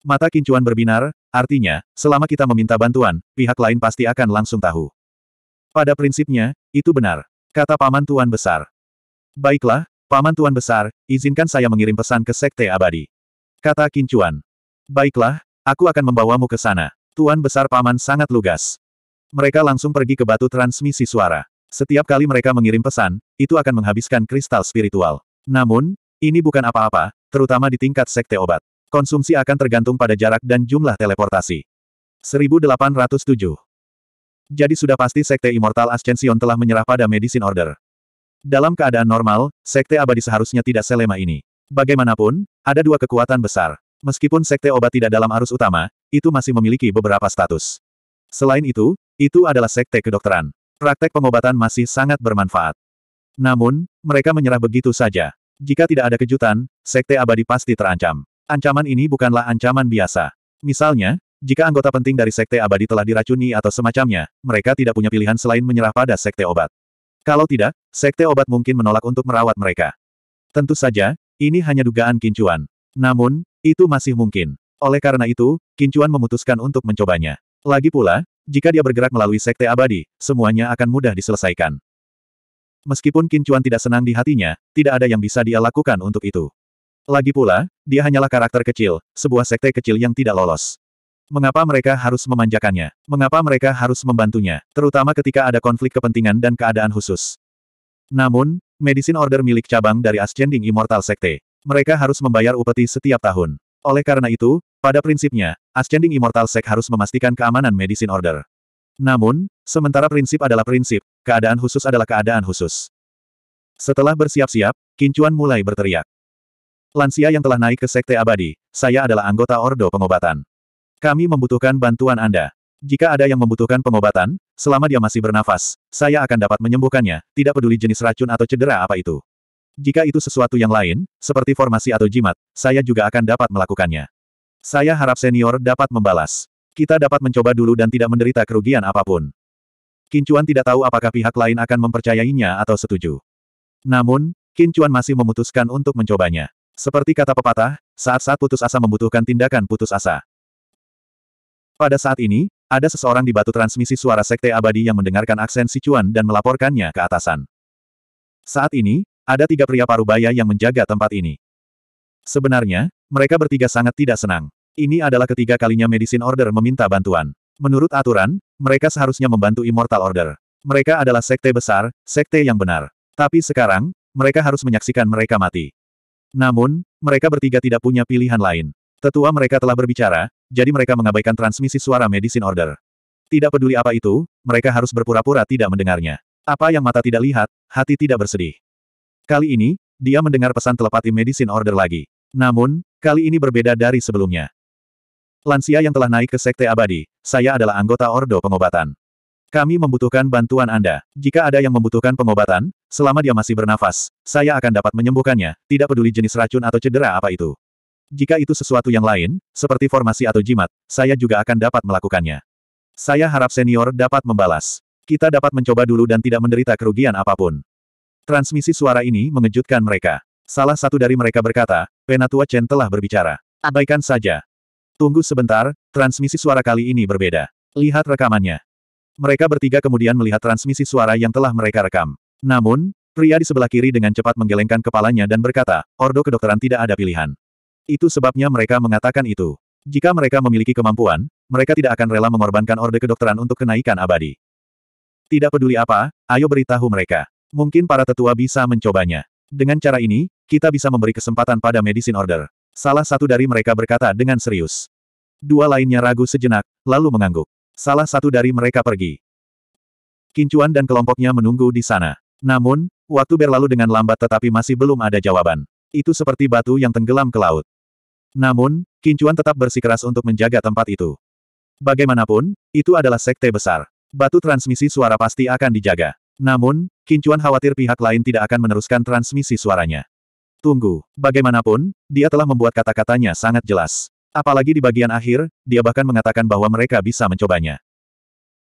Mata Kincuan berbinar, artinya, selama kita meminta bantuan, pihak lain pasti akan langsung tahu. Pada prinsipnya, itu benar, kata paman tuan besar. Baiklah, paman tuan besar, izinkan saya mengirim pesan ke Sekte Abadi. Kata Kincuan. Baiklah, aku akan membawamu ke sana. Tuan besar paman sangat lugas. Mereka langsung pergi ke batu transmisi suara. Setiap kali mereka mengirim pesan, itu akan menghabiskan kristal spiritual. Namun, ini bukan apa-apa, terutama di tingkat sekte obat. Konsumsi akan tergantung pada jarak dan jumlah teleportasi. 1807 Jadi sudah pasti Sekte Immortal Ascension telah menyerah pada Medicine Order. Dalam keadaan normal, Sekte Abadi seharusnya tidak selema ini. Bagaimanapun, ada dua kekuatan besar. Meskipun Sekte Obat tidak dalam arus utama, itu masih memiliki beberapa status. Selain itu, itu adalah Sekte Kedokteran. Praktek pengobatan masih sangat bermanfaat. Namun, mereka menyerah begitu saja. Jika tidak ada kejutan, Sekte Abadi pasti terancam. Ancaman ini bukanlah ancaman biasa. Misalnya, jika anggota penting dari Sekte Abadi telah diracuni atau semacamnya, mereka tidak punya pilihan selain menyerah pada Sekte Obat. Kalau tidak, Sekte Obat mungkin menolak untuk merawat mereka. Tentu saja, ini hanya dugaan Kincuan. Namun, itu masih mungkin. Oleh karena itu, Kincuan memutuskan untuk mencobanya. Lagi pula, jika dia bergerak melalui sekte abadi, semuanya akan mudah diselesaikan. Meskipun Qin Chuan tidak senang di hatinya, tidak ada yang bisa dia lakukan untuk itu. Lagi pula, dia hanyalah karakter kecil, sebuah sekte kecil yang tidak lolos. Mengapa mereka harus memanjakannya? Mengapa mereka harus membantunya? Terutama ketika ada konflik kepentingan dan keadaan khusus. Namun, medicine order milik cabang dari Ascending Immortal Sekte. Mereka harus membayar upeti setiap tahun. Oleh karena itu, pada prinsipnya, Ascending Immortal Sect harus memastikan keamanan Medicine Order. Namun, sementara prinsip adalah prinsip, keadaan khusus adalah keadaan khusus. Setelah bersiap-siap, Kincuan mulai berteriak. Lansia yang telah naik ke Sekte Abadi, saya adalah anggota Ordo Pengobatan. Kami membutuhkan bantuan Anda. Jika ada yang membutuhkan pengobatan, selama dia masih bernafas, saya akan dapat menyembuhkannya, tidak peduli jenis racun atau cedera apa itu. Jika itu sesuatu yang lain, seperti formasi atau jimat, saya juga akan dapat melakukannya. Saya harap senior dapat membalas. Kita dapat mencoba dulu dan tidak menderita kerugian apapun. Kincuan tidak tahu apakah pihak lain akan mempercayainya atau setuju. Namun, Kincuan masih memutuskan untuk mencobanya. Seperti kata pepatah, saat-saat putus asa membutuhkan tindakan putus asa. Pada saat ini, ada seseorang di batu transmisi suara sekte abadi yang mendengarkan aksen Sichuan dan melaporkannya ke atasan. Saat ini, ada tiga pria parubaya yang menjaga tempat ini. Sebenarnya, mereka bertiga sangat tidak senang. Ini adalah ketiga kalinya Medicine Order meminta bantuan. Menurut aturan, mereka seharusnya membantu Immortal Order. Mereka adalah sekte besar, sekte yang benar. Tapi sekarang, mereka harus menyaksikan mereka mati. Namun, mereka bertiga tidak punya pilihan lain. Tetua mereka telah berbicara, jadi mereka mengabaikan transmisi suara Medicine Order. Tidak peduli apa itu, mereka harus berpura-pura tidak mendengarnya. Apa yang mata tidak lihat, hati tidak bersedih. Kali ini, dia mendengar pesan telepati Medicine Order lagi. Namun, Kali ini berbeda dari sebelumnya. Lansia yang telah naik ke Sekte Abadi, saya adalah anggota Ordo Pengobatan. Kami membutuhkan bantuan Anda. Jika ada yang membutuhkan pengobatan, selama dia masih bernafas, saya akan dapat menyembuhkannya, tidak peduli jenis racun atau cedera apa itu. Jika itu sesuatu yang lain, seperti formasi atau jimat, saya juga akan dapat melakukannya. Saya harap senior dapat membalas. Kita dapat mencoba dulu dan tidak menderita kerugian apapun. Transmisi suara ini mengejutkan mereka. Salah satu dari mereka berkata, Penatua Chen telah berbicara. Abaikan saja. Tunggu sebentar, transmisi suara kali ini berbeda. Lihat rekamannya. Mereka bertiga kemudian melihat transmisi suara yang telah mereka rekam. Namun, pria di sebelah kiri dengan cepat menggelengkan kepalanya dan berkata, Ordo kedokteran tidak ada pilihan. Itu sebabnya mereka mengatakan itu. Jika mereka memiliki kemampuan, mereka tidak akan rela mengorbankan Orde Kedokteran untuk kenaikan abadi. Tidak peduli apa, ayo beritahu mereka. Mungkin para tetua bisa mencobanya. Dengan cara ini, kita bisa memberi kesempatan pada Medicine Order. Salah satu dari mereka berkata dengan serius. Dua lainnya ragu sejenak, lalu mengangguk. Salah satu dari mereka pergi. Kincuan dan kelompoknya menunggu di sana. Namun, waktu berlalu dengan lambat tetapi masih belum ada jawaban. Itu seperti batu yang tenggelam ke laut. Namun, Kincuan tetap bersikeras untuk menjaga tempat itu. Bagaimanapun, itu adalah sekte besar. Batu transmisi suara pasti akan dijaga. Namun, Kincuan khawatir pihak lain tidak akan meneruskan transmisi suaranya. Tunggu, bagaimanapun, dia telah membuat kata-katanya sangat jelas. Apalagi di bagian akhir, dia bahkan mengatakan bahwa mereka bisa mencobanya.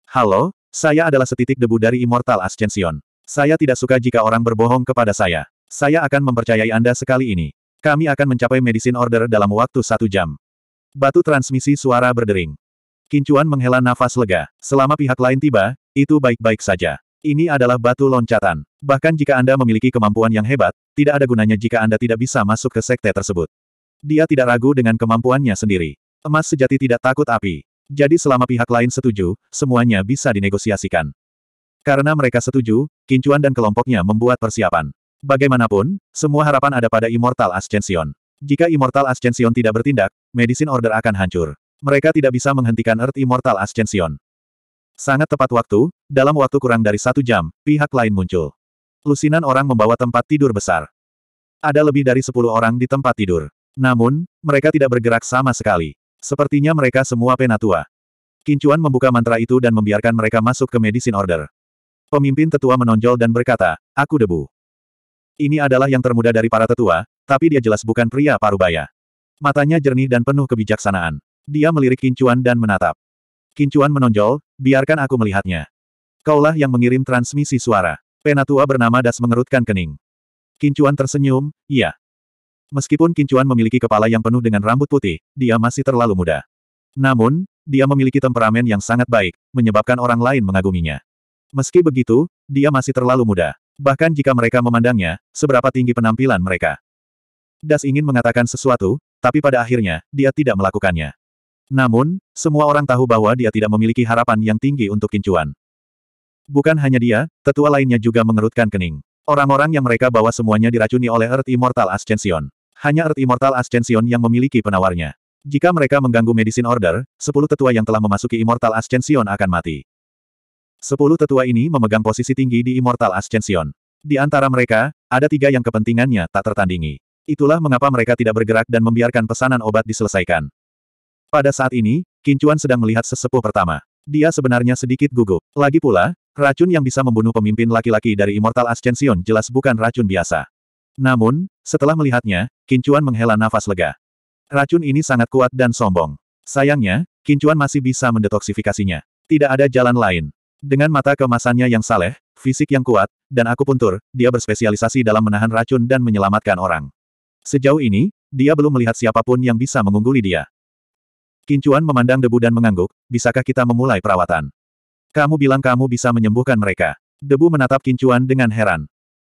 Halo, saya adalah setitik debu dari Immortal Ascension. Saya tidak suka jika orang berbohong kepada saya. Saya akan mempercayai Anda sekali ini. Kami akan mencapai medicine order dalam waktu satu jam. Batu transmisi suara berdering. Kincuan menghela nafas lega. Selama pihak lain tiba, itu baik-baik saja. Ini adalah batu loncatan. Bahkan jika Anda memiliki kemampuan yang hebat, tidak ada gunanya jika Anda tidak bisa masuk ke sekte tersebut. Dia tidak ragu dengan kemampuannya sendiri. Emas sejati tidak takut api. Jadi selama pihak lain setuju, semuanya bisa dinegosiasikan. Karena mereka setuju, Kincuan dan kelompoknya membuat persiapan. Bagaimanapun, semua harapan ada pada Immortal Ascension. Jika Immortal Ascension tidak bertindak, Medicine Order akan hancur. Mereka tidak bisa menghentikan Earth Immortal Ascension. Sangat tepat waktu, dalam waktu kurang dari satu jam, pihak lain muncul. Lusinan orang membawa tempat tidur besar. Ada lebih dari sepuluh orang di tempat tidur. Namun, mereka tidak bergerak sama sekali. Sepertinya mereka semua penatua. Kincuan membuka mantra itu dan membiarkan mereka masuk ke medicine order. Pemimpin tetua menonjol dan berkata, aku debu. Ini adalah yang termuda dari para tetua, tapi dia jelas bukan pria parubaya. Matanya jernih dan penuh kebijaksanaan. Dia melirik Kincuan dan menatap. Kincuan menonjol, biarkan aku melihatnya. Kaulah yang mengirim transmisi suara. Penatua bernama Das mengerutkan kening. Kincuan tersenyum, iya. Meskipun Kincuan memiliki kepala yang penuh dengan rambut putih, dia masih terlalu muda. Namun, dia memiliki temperamen yang sangat baik, menyebabkan orang lain mengaguminya. Meski begitu, dia masih terlalu muda. Bahkan jika mereka memandangnya, seberapa tinggi penampilan mereka. Das ingin mengatakan sesuatu, tapi pada akhirnya, dia tidak melakukannya. Namun, semua orang tahu bahwa dia tidak memiliki harapan yang tinggi untuk kincuan. Bukan hanya dia, tetua lainnya juga mengerutkan kening. Orang-orang yang mereka bawa semuanya diracuni oleh Earth Immortal Ascension. Hanya Earth Immortal Ascension yang memiliki penawarnya. Jika mereka mengganggu Medicine Order, sepuluh tetua yang telah memasuki Immortal Ascension akan mati. Sepuluh tetua ini memegang posisi tinggi di Immortal Ascension. Di antara mereka, ada tiga yang kepentingannya tak tertandingi. Itulah mengapa mereka tidak bergerak dan membiarkan pesanan obat diselesaikan. Pada saat ini, Kincuan sedang melihat sesepuh pertama. Dia sebenarnya sedikit gugup. Lagi pula, racun yang bisa membunuh pemimpin laki-laki dari Immortal Ascension jelas bukan racun biasa. Namun, setelah melihatnya, Kincuan menghela nafas lega. Racun ini sangat kuat dan sombong. Sayangnya, Kincuan masih bisa mendetoksifikasinya. Tidak ada jalan lain. Dengan mata kemasannya yang saleh, fisik yang kuat, dan akupuntur, dia berspesialisasi dalam menahan racun dan menyelamatkan orang. Sejauh ini, dia belum melihat siapapun yang bisa mengungguli dia. Kincuan memandang debu dan mengangguk, bisakah kita memulai perawatan? Kamu bilang kamu bisa menyembuhkan mereka. Debu menatap Kincuan dengan heran.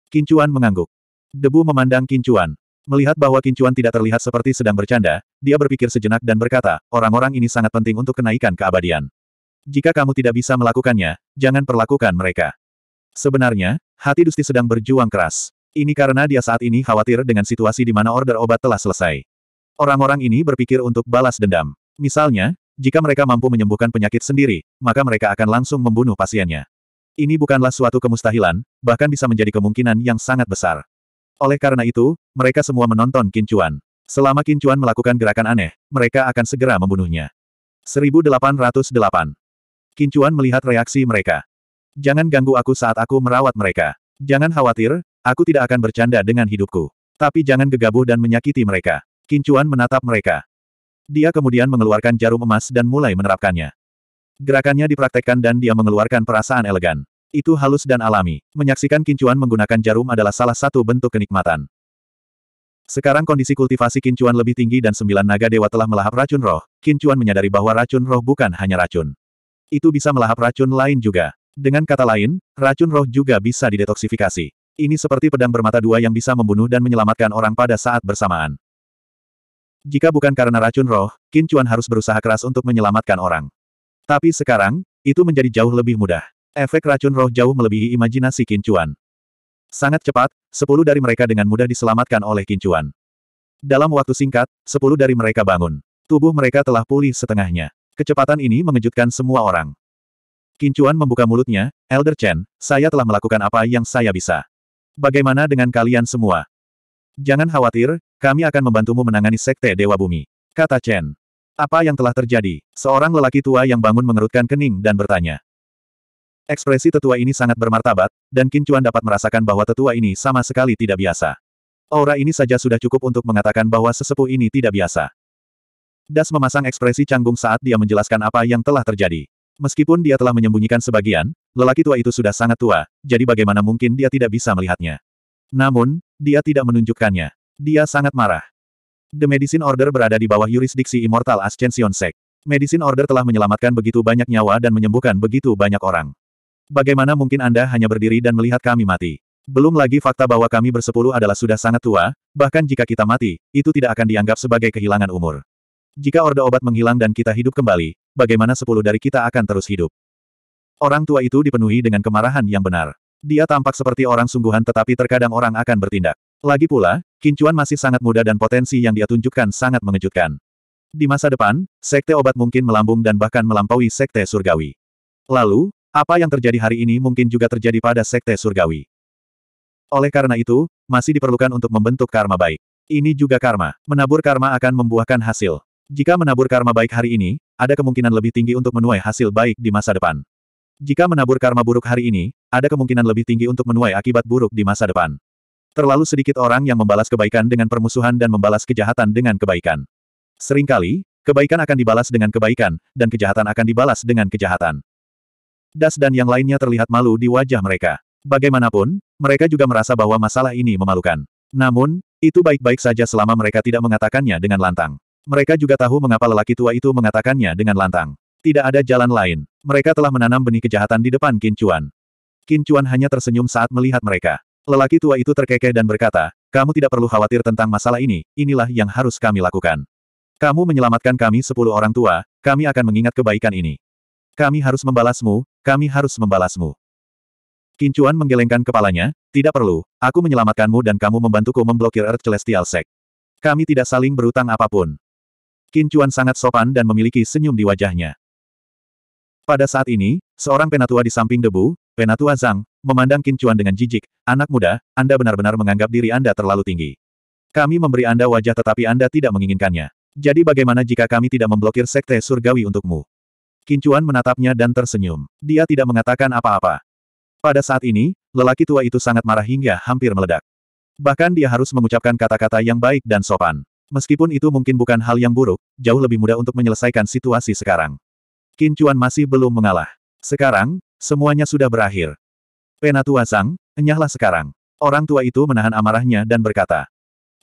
Kincuan mengangguk. Debu memandang Kincuan. Melihat bahwa Kincuan tidak terlihat seperti sedang bercanda, dia berpikir sejenak dan berkata, orang-orang ini sangat penting untuk kenaikan keabadian. Jika kamu tidak bisa melakukannya, jangan perlakukan mereka. Sebenarnya, hati Dusti sedang berjuang keras. Ini karena dia saat ini khawatir dengan situasi di mana order obat telah selesai. Orang-orang ini berpikir untuk balas dendam. Misalnya, jika mereka mampu menyembuhkan penyakit sendiri, maka mereka akan langsung membunuh pasiennya. Ini bukanlah suatu kemustahilan, bahkan bisa menjadi kemungkinan yang sangat besar. Oleh karena itu, mereka semua menonton Kincuan. Selama Kincuan melakukan gerakan aneh, mereka akan segera membunuhnya. 1808 Kincuan melihat reaksi mereka. Jangan ganggu aku saat aku merawat mereka. Jangan khawatir, aku tidak akan bercanda dengan hidupku. Tapi jangan gegabah dan menyakiti mereka. Kincuan menatap mereka. Dia kemudian mengeluarkan jarum emas dan mulai menerapkannya. Gerakannya dipraktekkan dan dia mengeluarkan perasaan elegan. Itu halus dan alami. Menyaksikan kincuan menggunakan jarum adalah salah satu bentuk kenikmatan. Sekarang kondisi kultivasi kincuan lebih tinggi dan sembilan naga dewa telah melahap racun roh, kincuan menyadari bahwa racun roh bukan hanya racun. Itu bisa melahap racun lain juga. Dengan kata lain, racun roh juga bisa didetoksifikasi. Ini seperti pedang bermata dua yang bisa membunuh dan menyelamatkan orang pada saat bersamaan. Jika bukan karena racun roh, Qin Chuan harus berusaha keras untuk menyelamatkan orang. Tapi sekarang, itu menjadi jauh lebih mudah. Efek racun roh jauh melebihi imajinasi Qin Chuan. Sangat cepat, sepuluh dari mereka dengan mudah diselamatkan oleh Qin Chuan. Dalam waktu singkat, sepuluh dari mereka bangun. Tubuh mereka telah pulih setengahnya. Kecepatan ini mengejutkan semua orang. Qin Chuan membuka mulutnya, Elder Chen, saya telah melakukan apa yang saya bisa. Bagaimana dengan kalian semua? Jangan khawatir, kami akan membantumu menangani Sekte Dewa Bumi. Kata Chen. Apa yang telah terjadi? Seorang lelaki tua yang bangun mengerutkan kening dan bertanya. Ekspresi tetua ini sangat bermartabat, dan Kincuan dapat merasakan bahwa tetua ini sama sekali tidak biasa. Aura ini saja sudah cukup untuk mengatakan bahwa sesepuh ini tidak biasa. Das memasang ekspresi canggung saat dia menjelaskan apa yang telah terjadi. Meskipun dia telah menyembunyikan sebagian, lelaki tua itu sudah sangat tua, jadi bagaimana mungkin dia tidak bisa melihatnya. Namun, dia tidak menunjukkannya. Dia sangat marah. The Medicine Order berada di bawah yurisdiksi Immortal Ascension Sect. Medicine Order telah menyelamatkan begitu banyak nyawa dan menyembuhkan begitu banyak orang. Bagaimana mungkin Anda hanya berdiri dan melihat kami mati? Belum lagi fakta bahwa kami bersepuluh adalah sudah sangat tua, bahkan jika kita mati, itu tidak akan dianggap sebagai kehilangan umur. Jika orde obat menghilang dan kita hidup kembali, bagaimana sepuluh dari kita akan terus hidup? Orang tua itu dipenuhi dengan kemarahan yang benar. Dia tampak seperti orang sungguhan tetapi terkadang orang akan bertindak. Lagi pula, Kincuan masih sangat muda dan potensi yang dia tunjukkan sangat mengejutkan. Di masa depan, sekte obat mungkin melambung dan bahkan melampaui sekte surgawi. Lalu, apa yang terjadi hari ini mungkin juga terjadi pada sekte surgawi. Oleh karena itu, masih diperlukan untuk membentuk karma baik. Ini juga karma. Menabur karma akan membuahkan hasil. Jika menabur karma baik hari ini, ada kemungkinan lebih tinggi untuk menuai hasil baik di masa depan. Jika menabur karma buruk hari ini, ada kemungkinan lebih tinggi untuk menuai akibat buruk di masa depan. Terlalu sedikit orang yang membalas kebaikan dengan permusuhan dan membalas kejahatan dengan kebaikan. Seringkali, kebaikan akan dibalas dengan kebaikan, dan kejahatan akan dibalas dengan kejahatan. Das dan yang lainnya terlihat malu di wajah mereka. Bagaimanapun, mereka juga merasa bahwa masalah ini memalukan. Namun, itu baik-baik saja selama mereka tidak mengatakannya dengan lantang. Mereka juga tahu mengapa lelaki tua itu mengatakannya dengan lantang. Tidak ada jalan lain. Mereka telah menanam benih kejahatan di depan Qin Chuan. hanya tersenyum saat melihat mereka. Lelaki tua itu terkekeh dan berkata, kamu tidak perlu khawatir tentang masalah ini, inilah yang harus kami lakukan. Kamu menyelamatkan kami sepuluh orang tua, kami akan mengingat kebaikan ini. Kami harus membalasmu, kami harus membalasmu. Kincuan menggelengkan kepalanya, tidak perlu, aku menyelamatkanmu dan kamu membantuku memblokir Earth Celestial Sek. Kami tidak saling berutang apapun. Kincuan sangat sopan dan memiliki senyum di wajahnya. Pada saat ini, seorang penatua di samping debu, penatua Zhang, memandang Kincuan dengan jijik, anak muda, Anda benar-benar menganggap diri Anda terlalu tinggi. Kami memberi Anda wajah tetapi Anda tidak menginginkannya. Jadi bagaimana jika kami tidak memblokir sekte surgawi untukmu? Kincuan menatapnya dan tersenyum. Dia tidak mengatakan apa-apa. Pada saat ini, lelaki tua itu sangat marah hingga hampir meledak. Bahkan dia harus mengucapkan kata-kata yang baik dan sopan. Meskipun itu mungkin bukan hal yang buruk, jauh lebih mudah untuk menyelesaikan situasi sekarang. Qin Chuan masih belum mengalah. Sekarang, semuanya sudah berakhir. Penatua Zhang, enyahlah sekarang. Orang tua itu menahan amarahnya dan berkata.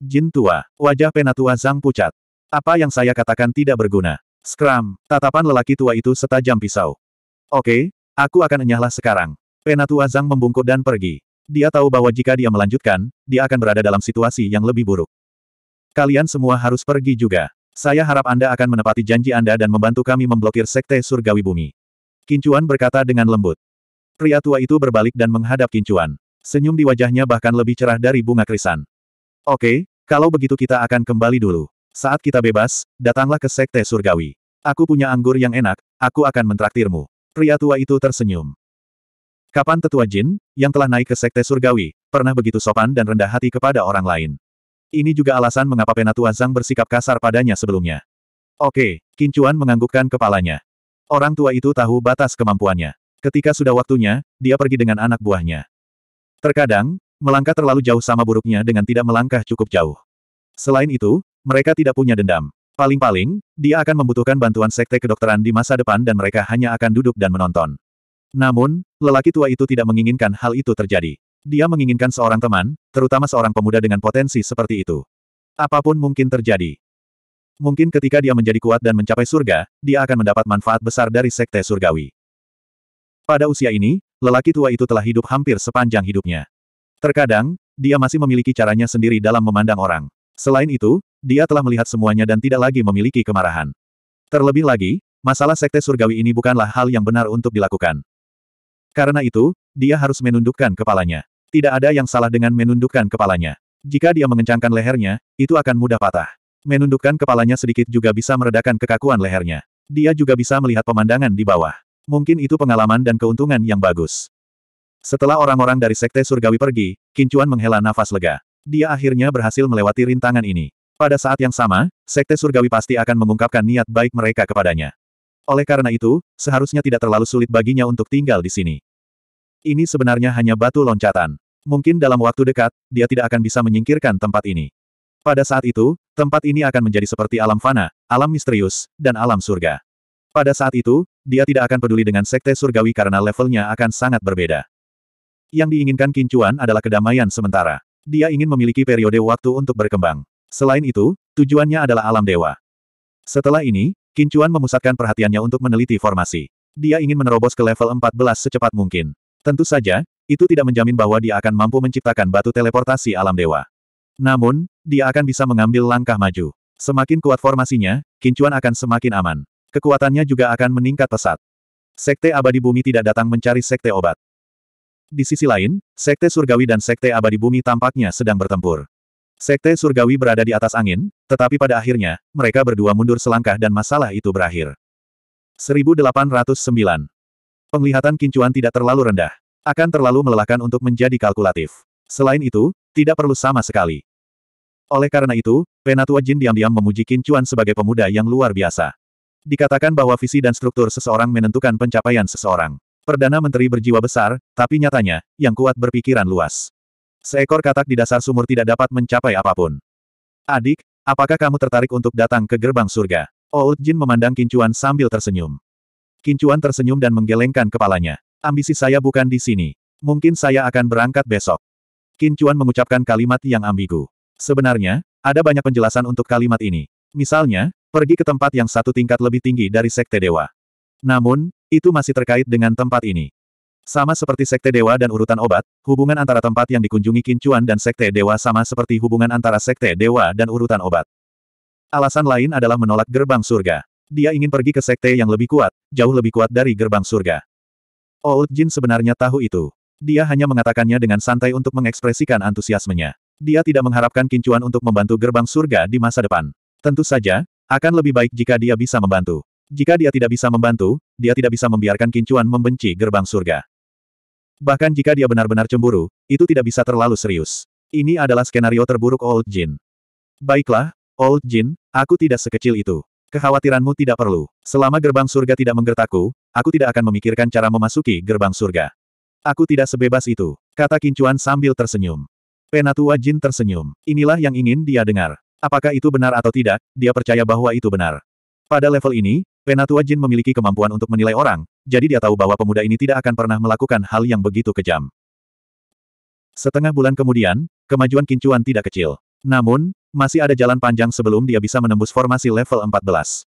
Jin tua, wajah penatua Zhang pucat. Apa yang saya katakan tidak berguna. Skram, tatapan lelaki tua itu setajam pisau. Oke, aku akan enyahlah sekarang. Penatua Zhang membungkuk dan pergi. Dia tahu bahwa jika dia melanjutkan, dia akan berada dalam situasi yang lebih buruk. Kalian semua harus pergi juga. Saya harap Anda akan menepati janji Anda dan membantu kami memblokir Sekte Surgawi Bumi. Kincuan berkata dengan lembut. Pria tua itu berbalik dan menghadap Kincuan. Senyum di wajahnya bahkan lebih cerah dari bunga krisan. Oke, kalau begitu kita akan kembali dulu. Saat kita bebas, datanglah ke Sekte Surgawi. Aku punya anggur yang enak, aku akan mentraktirmu. Pria tua itu tersenyum. Kapan tetua jin, yang telah naik ke Sekte Surgawi, pernah begitu sopan dan rendah hati kepada orang lain? Ini juga alasan mengapa Penatua Zhang bersikap kasar padanya sebelumnya. Oke, Kincuan menganggukkan kepalanya. Orang tua itu tahu batas kemampuannya. Ketika sudah waktunya, dia pergi dengan anak buahnya. Terkadang, melangkah terlalu jauh sama buruknya dengan tidak melangkah cukup jauh. Selain itu, mereka tidak punya dendam. Paling-paling, dia akan membutuhkan bantuan sekte kedokteran di masa depan dan mereka hanya akan duduk dan menonton. Namun, lelaki tua itu tidak menginginkan hal itu terjadi. Dia menginginkan seorang teman, terutama seorang pemuda dengan potensi seperti itu. Apapun mungkin terjadi. Mungkin ketika dia menjadi kuat dan mencapai surga, dia akan mendapat manfaat besar dari sekte surgawi. Pada usia ini, lelaki tua itu telah hidup hampir sepanjang hidupnya. Terkadang, dia masih memiliki caranya sendiri dalam memandang orang. Selain itu, dia telah melihat semuanya dan tidak lagi memiliki kemarahan. Terlebih lagi, masalah sekte surgawi ini bukanlah hal yang benar untuk dilakukan. Karena itu, dia harus menundukkan kepalanya. Tidak ada yang salah dengan menundukkan kepalanya. Jika dia mengencangkan lehernya, itu akan mudah patah. Menundukkan kepalanya sedikit juga bisa meredakan kekakuan lehernya. Dia juga bisa melihat pemandangan di bawah. Mungkin itu pengalaman dan keuntungan yang bagus. Setelah orang-orang dari Sekte Surgawi pergi, Kincuan menghela nafas lega. Dia akhirnya berhasil melewati rintangan ini. Pada saat yang sama, Sekte Surgawi pasti akan mengungkapkan niat baik mereka kepadanya. Oleh karena itu, seharusnya tidak terlalu sulit baginya untuk tinggal di sini. Ini sebenarnya hanya batu loncatan. Mungkin dalam waktu dekat, dia tidak akan bisa menyingkirkan tempat ini. Pada saat itu, tempat ini akan menjadi seperti alam fana, alam misterius, dan alam surga. Pada saat itu, dia tidak akan peduli dengan sekte surgawi karena levelnya akan sangat berbeda. Yang diinginkan Kincuan adalah kedamaian sementara. Dia ingin memiliki periode waktu untuk berkembang. Selain itu, tujuannya adalah alam dewa. Setelah ini, Kincuan memusatkan perhatiannya untuk meneliti formasi. Dia ingin menerobos ke level 14 secepat mungkin. Tentu saja, itu tidak menjamin bahwa dia akan mampu menciptakan batu teleportasi alam dewa. Namun, dia akan bisa mengambil langkah maju. Semakin kuat formasinya, Kincuan akan semakin aman. Kekuatannya juga akan meningkat pesat. Sekte abadi bumi tidak datang mencari sekte obat. Di sisi lain, sekte surgawi dan sekte abadi bumi tampaknya sedang bertempur. Sekte surgawi berada di atas angin, tetapi pada akhirnya, mereka berdua mundur selangkah dan masalah itu berakhir. 1809. Penglihatan Kincuan tidak terlalu rendah. Akan terlalu melelahkan untuk menjadi kalkulatif. Selain itu, tidak perlu sama sekali. Oleh karena itu, Penatua Jin diam-diam memuji Qin Chuan sebagai pemuda yang luar biasa. Dikatakan bahwa visi dan struktur seseorang menentukan pencapaian seseorang. Perdana Menteri berjiwa besar, tapi nyatanya, yang kuat berpikiran luas. Seekor katak di dasar sumur tidak dapat mencapai apapun. Adik, apakah kamu tertarik untuk datang ke gerbang surga? Old Jin memandang Kincuan sambil tersenyum. Kincuan tersenyum dan menggelengkan kepalanya. Ambisi saya bukan di sini. Mungkin saya akan berangkat besok. Qin mengucapkan kalimat yang ambigu. Sebenarnya, ada banyak penjelasan untuk kalimat ini. Misalnya, pergi ke tempat yang satu tingkat lebih tinggi dari Sekte Dewa. Namun, itu masih terkait dengan tempat ini. Sama seperti Sekte Dewa dan urutan obat, hubungan antara tempat yang dikunjungi Qin dan Sekte Dewa sama seperti hubungan antara Sekte Dewa dan urutan obat. Alasan lain adalah menolak gerbang surga. Dia ingin pergi ke sekte yang lebih kuat, jauh lebih kuat dari gerbang surga. Old Jin sebenarnya tahu itu. Dia hanya mengatakannya dengan santai untuk mengekspresikan antusiasmenya. Dia tidak mengharapkan Kincuan untuk membantu gerbang surga di masa depan. Tentu saja, akan lebih baik jika dia bisa membantu. Jika dia tidak bisa membantu, dia tidak bisa membiarkan Kincuan membenci gerbang surga. Bahkan jika dia benar-benar cemburu, itu tidak bisa terlalu serius. Ini adalah skenario terburuk Old Jin. Baiklah, Old Jin, aku tidak sekecil itu. Kekhawatiranmu tidak perlu. Selama gerbang surga tidak menggertakku, aku tidak akan memikirkan cara memasuki gerbang surga. Aku tidak sebebas itu, kata Kincuan sambil tersenyum. Penatua Jin tersenyum. Inilah yang ingin dia dengar. Apakah itu benar atau tidak, dia percaya bahwa itu benar. Pada level ini, Penatua Jin memiliki kemampuan untuk menilai orang, jadi dia tahu bahwa pemuda ini tidak akan pernah melakukan hal yang begitu kejam. Setengah bulan kemudian, kemajuan Kincuan tidak kecil. Namun, masih ada jalan panjang sebelum dia bisa menembus formasi level 14.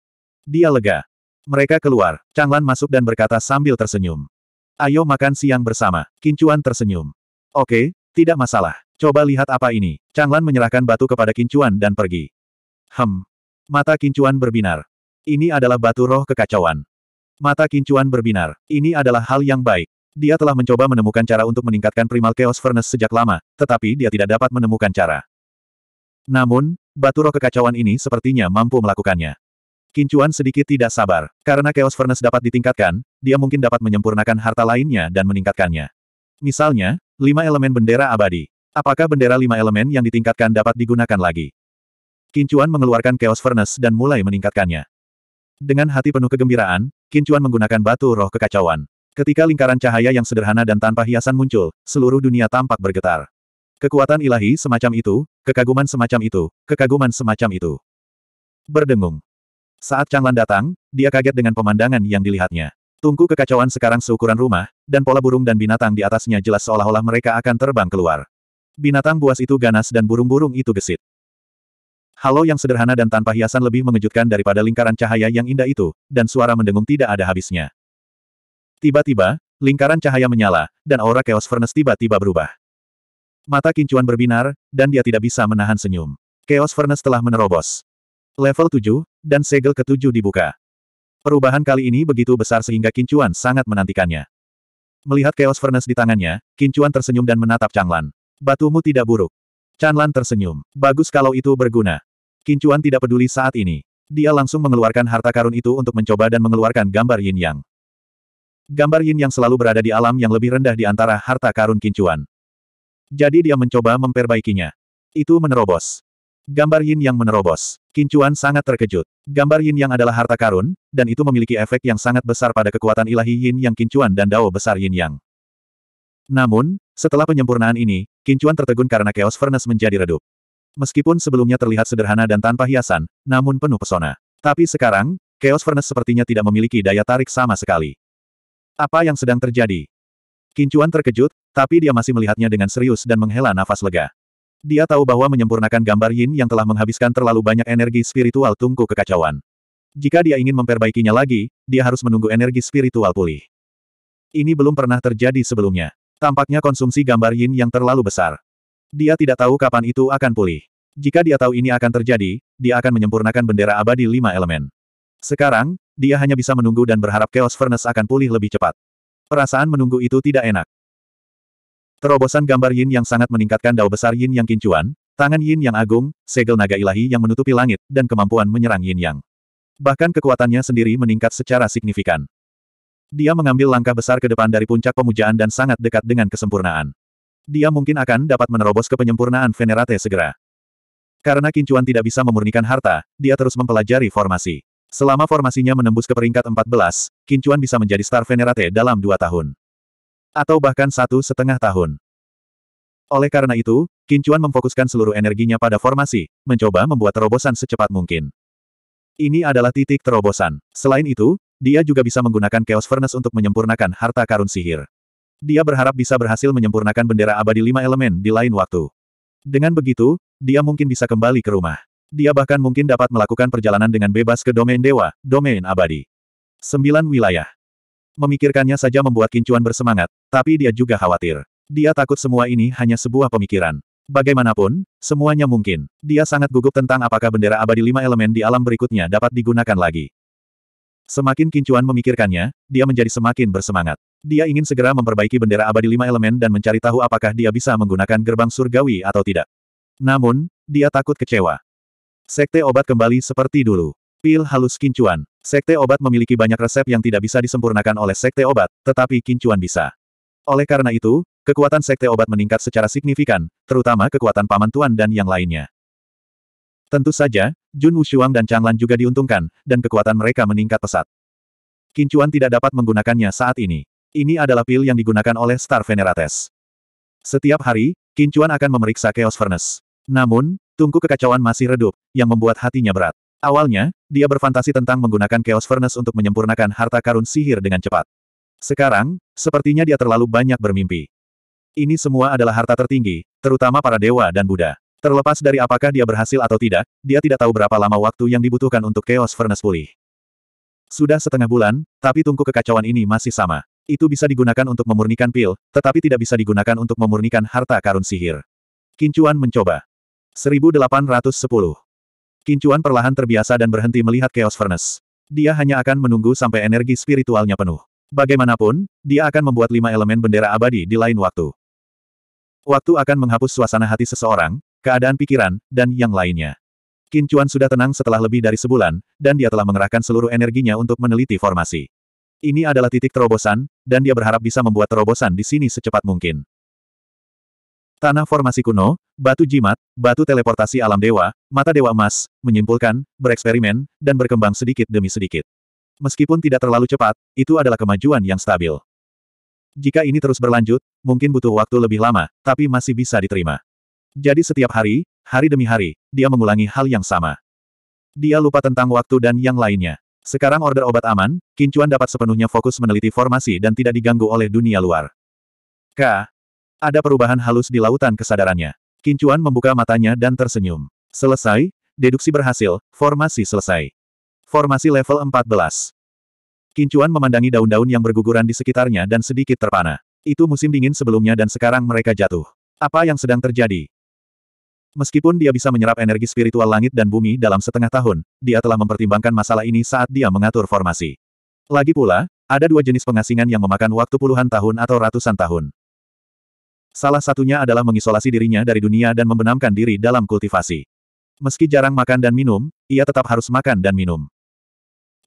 Dia lega. Mereka keluar. Changlan masuk dan berkata sambil tersenyum. Ayo makan siang bersama. Kincuan tersenyum. Oke, tidak masalah. Coba lihat apa ini. Changlan menyerahkan batu kepada Kincuan dan pergi. Hem. Mata Kincuan berbinar. Ini adalah batu roh kekacauan. Mata Kincuan berbinar. Ini adalah hal yang baik. Dia telah mencoba menemukan cara untuk meningkatkan primal chaos furnace sejak lama, tetapi dia tidak dapat menemukan cara. Namun, batu roh kekacauan ini sepertinya mampu melakukannya. Kincuan sedikit tidak sabar. Karena Chaos Furnace dapat ditingkatkan, dia mungkin dapat menyempurnakan harta lainnya dan meningkatkannya. Misalnya, lima elemen bendera abadi. Apakah bendera lima elemen yang ditingkatkan dapat digunakan lagi? Kincuan mengeluarkan Chaos Furnace dan mulai meningkatkannya. Dengan hati penuh kegembiraan, Kincuan menggunakan batu roh kekacauan. Ketika lingkaran cahaya yang sederhana dan tanpa hiasan muncul, seluruh dunia tampak bergetar. Kekuatan ilahi semacam itu, kekaguman semacam itu, kekaguman semacam itu. Berdengung. Saat Changlan datang, dia kaget dengan pemandangan yang dilihatnya. Tungku kekacauan sekarang seukuran rumah, dan pola burung dan binatang di atasnya jelas seolah-olah mereka akan terbang keluar. Binatang buas itu ganas dan burung-burung itu gesit. Halo yang sederhana dan tanpa hiasan lebih mengejutkan daripada lingkaran cahaya yang indah itu, dan suara mendengung tidak ada habisnya. Tiba-tiba, lingkaran cahaya menyala, dan aura Chaos Furnace tiba-tiba berubah. Mata kincuan berbinar, dan dia tidak bisa menahan senyum. Chaos Furnace telah menerobos level 7, dan segel ketujuh dibuka. Perubahan kali ini begitu besar sehingga Kincuan sangat menantikannya. Melihat Chaos Furnace di tangannya, Kincuan tersenyum dan menatap Changlan. Batumu tidak buruk. Changlan tersenyum. Bagus kalau itu berguna. Kincuan tidak peduli saat ini. Dia langsung mengeluarkan harta karun itu untuk mencoba dan mengeluarkan gambar yin yang. Gambar yin yang selalu berada di alam yang lebih rendah di antara harta karun Kincuan. Jadi dia mencoba memperbaikinya. Itu menerobos. Gambar Yin yang menerobos. Kincuan sangat terkejut. Gambar Yin yang adalah harta karun, dan itu memiliki efek yang sangat besar pada kekuatan ilahi Yin yang Kincuan dan Dao besar Yin yang. Namun, setelah penyempurnaan ini, Kincuan tertegun karena Chaos Furnace menjadi redup. Meskipun sebelumnya terlihat sederhana dan tanpa hiasan, namun penuh pesona. Tapi sekarang, Chaos Furnace sepertinya tidak memiliki daya tarik sama sekali. Apa yang sedang terjadi? Kincuan terkejut, tapi dia masih melihatnya dengan serius dan menghela nafas lega. Dia tahu bahwa menyempurnakan gambar Yin yang telah menghabiskan terlalu banyak energi spiritual tungku kekacauan. Jika dia ingin memperbaikinya lagi, dia harus menunggu energi spiritual pulih. Ini belum pernah terjadi sebelumnya. Tampaknya konsumsi gambar Yin yang terlalu besar. Dia tidak tahu kapan itu akan pulih. Jika dia tahu ini akan terjadi, dia akan menyempurnakan bendera abadi lima elemen. Sekarang, dia hanya bisa menunggu dan berharap Chaos Furnace akan pulih lebih cepat. Perasaan menunggu itu tidak enak. Terobosan gambar yin yang sangat meningkatkan dao besar yin yang kincuan, tangan yin yang agung, segel naga ilahi yang menutupi langit, dan kemampuan menyerang yin yang. Bahkan kekuatannya sendiri meningkat secara signifikan. Dia mengambil langkah besar ke depan dari puncak pemujaan dan sangat dekat dengan kesempurnaan. Dia mungkin akan dapat menerobos ke penyempurnaan Venerate segera. Karena Kincuan tidak bisa memurnikan harta, dia terus mempelajari formasi. Selama formasinya menembus ke peringkat 14, Kincuan bisa menjadi Star Venerate dalam dua tahun atau bahkan satu setengah tahun. Oleh karena itu, Kincuan memfokuskan seluruh energinya pada formasi, mencoba membuat terobosan secepat mungkin. Ini adalah titik terobosan. Selain itu, dia juga bisa menggunakan Chaos Furnace untuk menyempurnakan harta karun sihir. Dia berharap bisa berhasil menyempurnakan bendera abadi lima elemen di lain waktu. Dengan begitu, dia mungkin bisa kembali ke rumah. Dia bahkan mungkin dapat melakukan perjalanan dengan bebas ke domain dewa, domain abadi. Sembilan wilayah. Memikirkannya saja membuat Kincuan bersemangat, tapi dia juga khawatir. Dia takut semua ini hanya sebuah pemikiran. Bagaimanapun, semuanya mungkin. Dia sangat gugup tentang apakah bendera abadi lima elemen di alam berikutnya dapat digunakan lagi. Semakin Kincuan memikirkannya, dia menjadi semakin bersemangat. Dia ingin segera memperbaiki bendera abadi lima elemen dan mencari tahu apakah dia bisa menggunakan gerbang surgawi atau tidak. Namun, dia takut kecewa. Sekte obat kembali seperti dulu. Pil halus kincuan. Sekte obat memiliki banyak resep yang tidak bisa disempurnakan oleh sekte obat, tetapi kincuan bisa. Oleh karena itu, kekuatan sekte obat meningkat secara signifikan, terutama kekuatan paman tuan dan yang lainnya. Tentu saja, Jun Wushuang dan Changlan juga diuntungkan, dan kekuatan mereka meningkat pesat. Kincuan tidak dapat menggunakannya saat ini. Ini adalah pil yang digunakan oleh Star Venerates. Setiap hari, Kincuan akan memeriksa Chaos Furnace. Namun, tungku kekacauan masih redup, yang membuat hatinya berat. Awalnya, dia berfantasi tentang menggunakan Chaos Furnace untuk menyempurnakan harta karun sihir dengan cepat. Sekarang, sepertinya dia terlalu banyak bermimpi. Ini semua adalah harta tertinggi, terutama para dewa dan Buddha. Terlepas dari apakah dia berhasil atau tidak, dia tidak tahu berapa lama waktu yang dibutuhkan untuk Chaos Furnace pulih. Sudah setengah bulan, tapi tungku kekacauan ini masih sama. Itu bisa digunakan untuk memurnikan pil, tetapi tidak bisa digunakan untuk memurnikan harta karun sihir. Kincuan mencoba. 1810 Kincuan perlahan terbiasa dan berhenti melihat Chaos Furnace. Dia hanya akan menunggu sampai energi spiritualnya penuh. Bagaimanapun, dia akan membuat lima elemen bendera abadi di lain waktu. Waktu akan menghapus suasana hati seseorang, keadaan pikiran, dan yang lainnya. Kincuan sudah tenang setelah lebih dari sebulan, dan dia telah mengerahkan seluruh energinya untuk meneliti formasi. Ini adalah titik terobosan, dan dia berharap bisa membuat terobosan di sini secepat mungkin. Tanah formasi kuno, batu jimat, batu teleportasi alam dewa, mata dewa emas, menyimpulkan, bereksperimen, dan berkembang sedikit demi sedikit. Meskipun tidak terlalu cepat, itu adalah kemajuan yang stabil. Jika ini terus berlanjut, mungkin butuh waktu lebih lama, tapi masih bisa diterima. Jadi setiap hari, hari demi hari, dia mengulangi hal yang sama. Dia lupa tentang waktu dan yang lainnya. Sekarang order obat aman, Kincuan dapat sepenuhnya fokus meneliti formasi dan tidak diganggu oleh dunia luar. K. Ada perubahan halus di lautan kesadarannya. Kincuan membuka matanya dan tersenyum. Selesai, deduksi berhasil, formasi selesai. Formasi level 14. Kincuan memandangi daun-daun yang berguguran di sekitarnya dan sedikit terpana. Itu musim dingin sebelumnya dan sekarang mereka jatuh. Apa yang sedang terjadi? Meskipun dia bisa menyerap energi spiritual langit dan bumi dalam setengah tahun, dia telah mempertimbangkan masalah ini saat dia mengatur formasi. Lagi pula, ada dua jenis pengasingan yang memakan waktu puluhan tahun atau ratusan tahun. Salah satunya adalah mengisolasi dirinya dari dunia dan membenamkan diri dalam kultivasi. Meski jarang makan dan minum, ia tetap harus makan dan minum.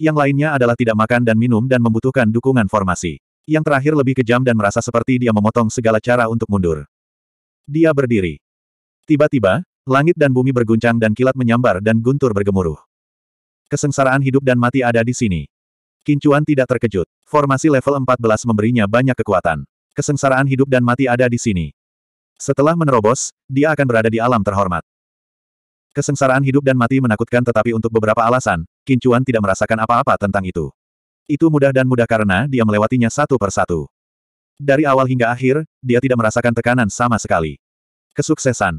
Yang lainnya adalah tidak makan dan minum dan membutuhkan dukungan formasi. Yang terakhir lebih kejam dan merasa seperti dia memotong segala cara untuk mundur. Dia berdiri. Tiba-tiba, langit dan bumi berguncang dan kilat menyambar dan guntur bergemuruh. Kesengsaraan hidup dan mati ada di sini. Kincuan tidak terkejut. Formasi level 14 memberinya banyak kekuatan. Kesengsaraan hidup dan mati ada di sini. Setelah menerobos, dia akan berada di alam terhormat. Kesengsaraan hidup dan mati menakutkan tetapi untuk beberapa alasan, Kincuan tidak merasakan apa-apa tentang itu. Itu mudah dan mudah karena dia melewatinya satu persatu. Dari awal hingga akhir, dia tidak merasakan tekanan sama sekali. Kesuksesan.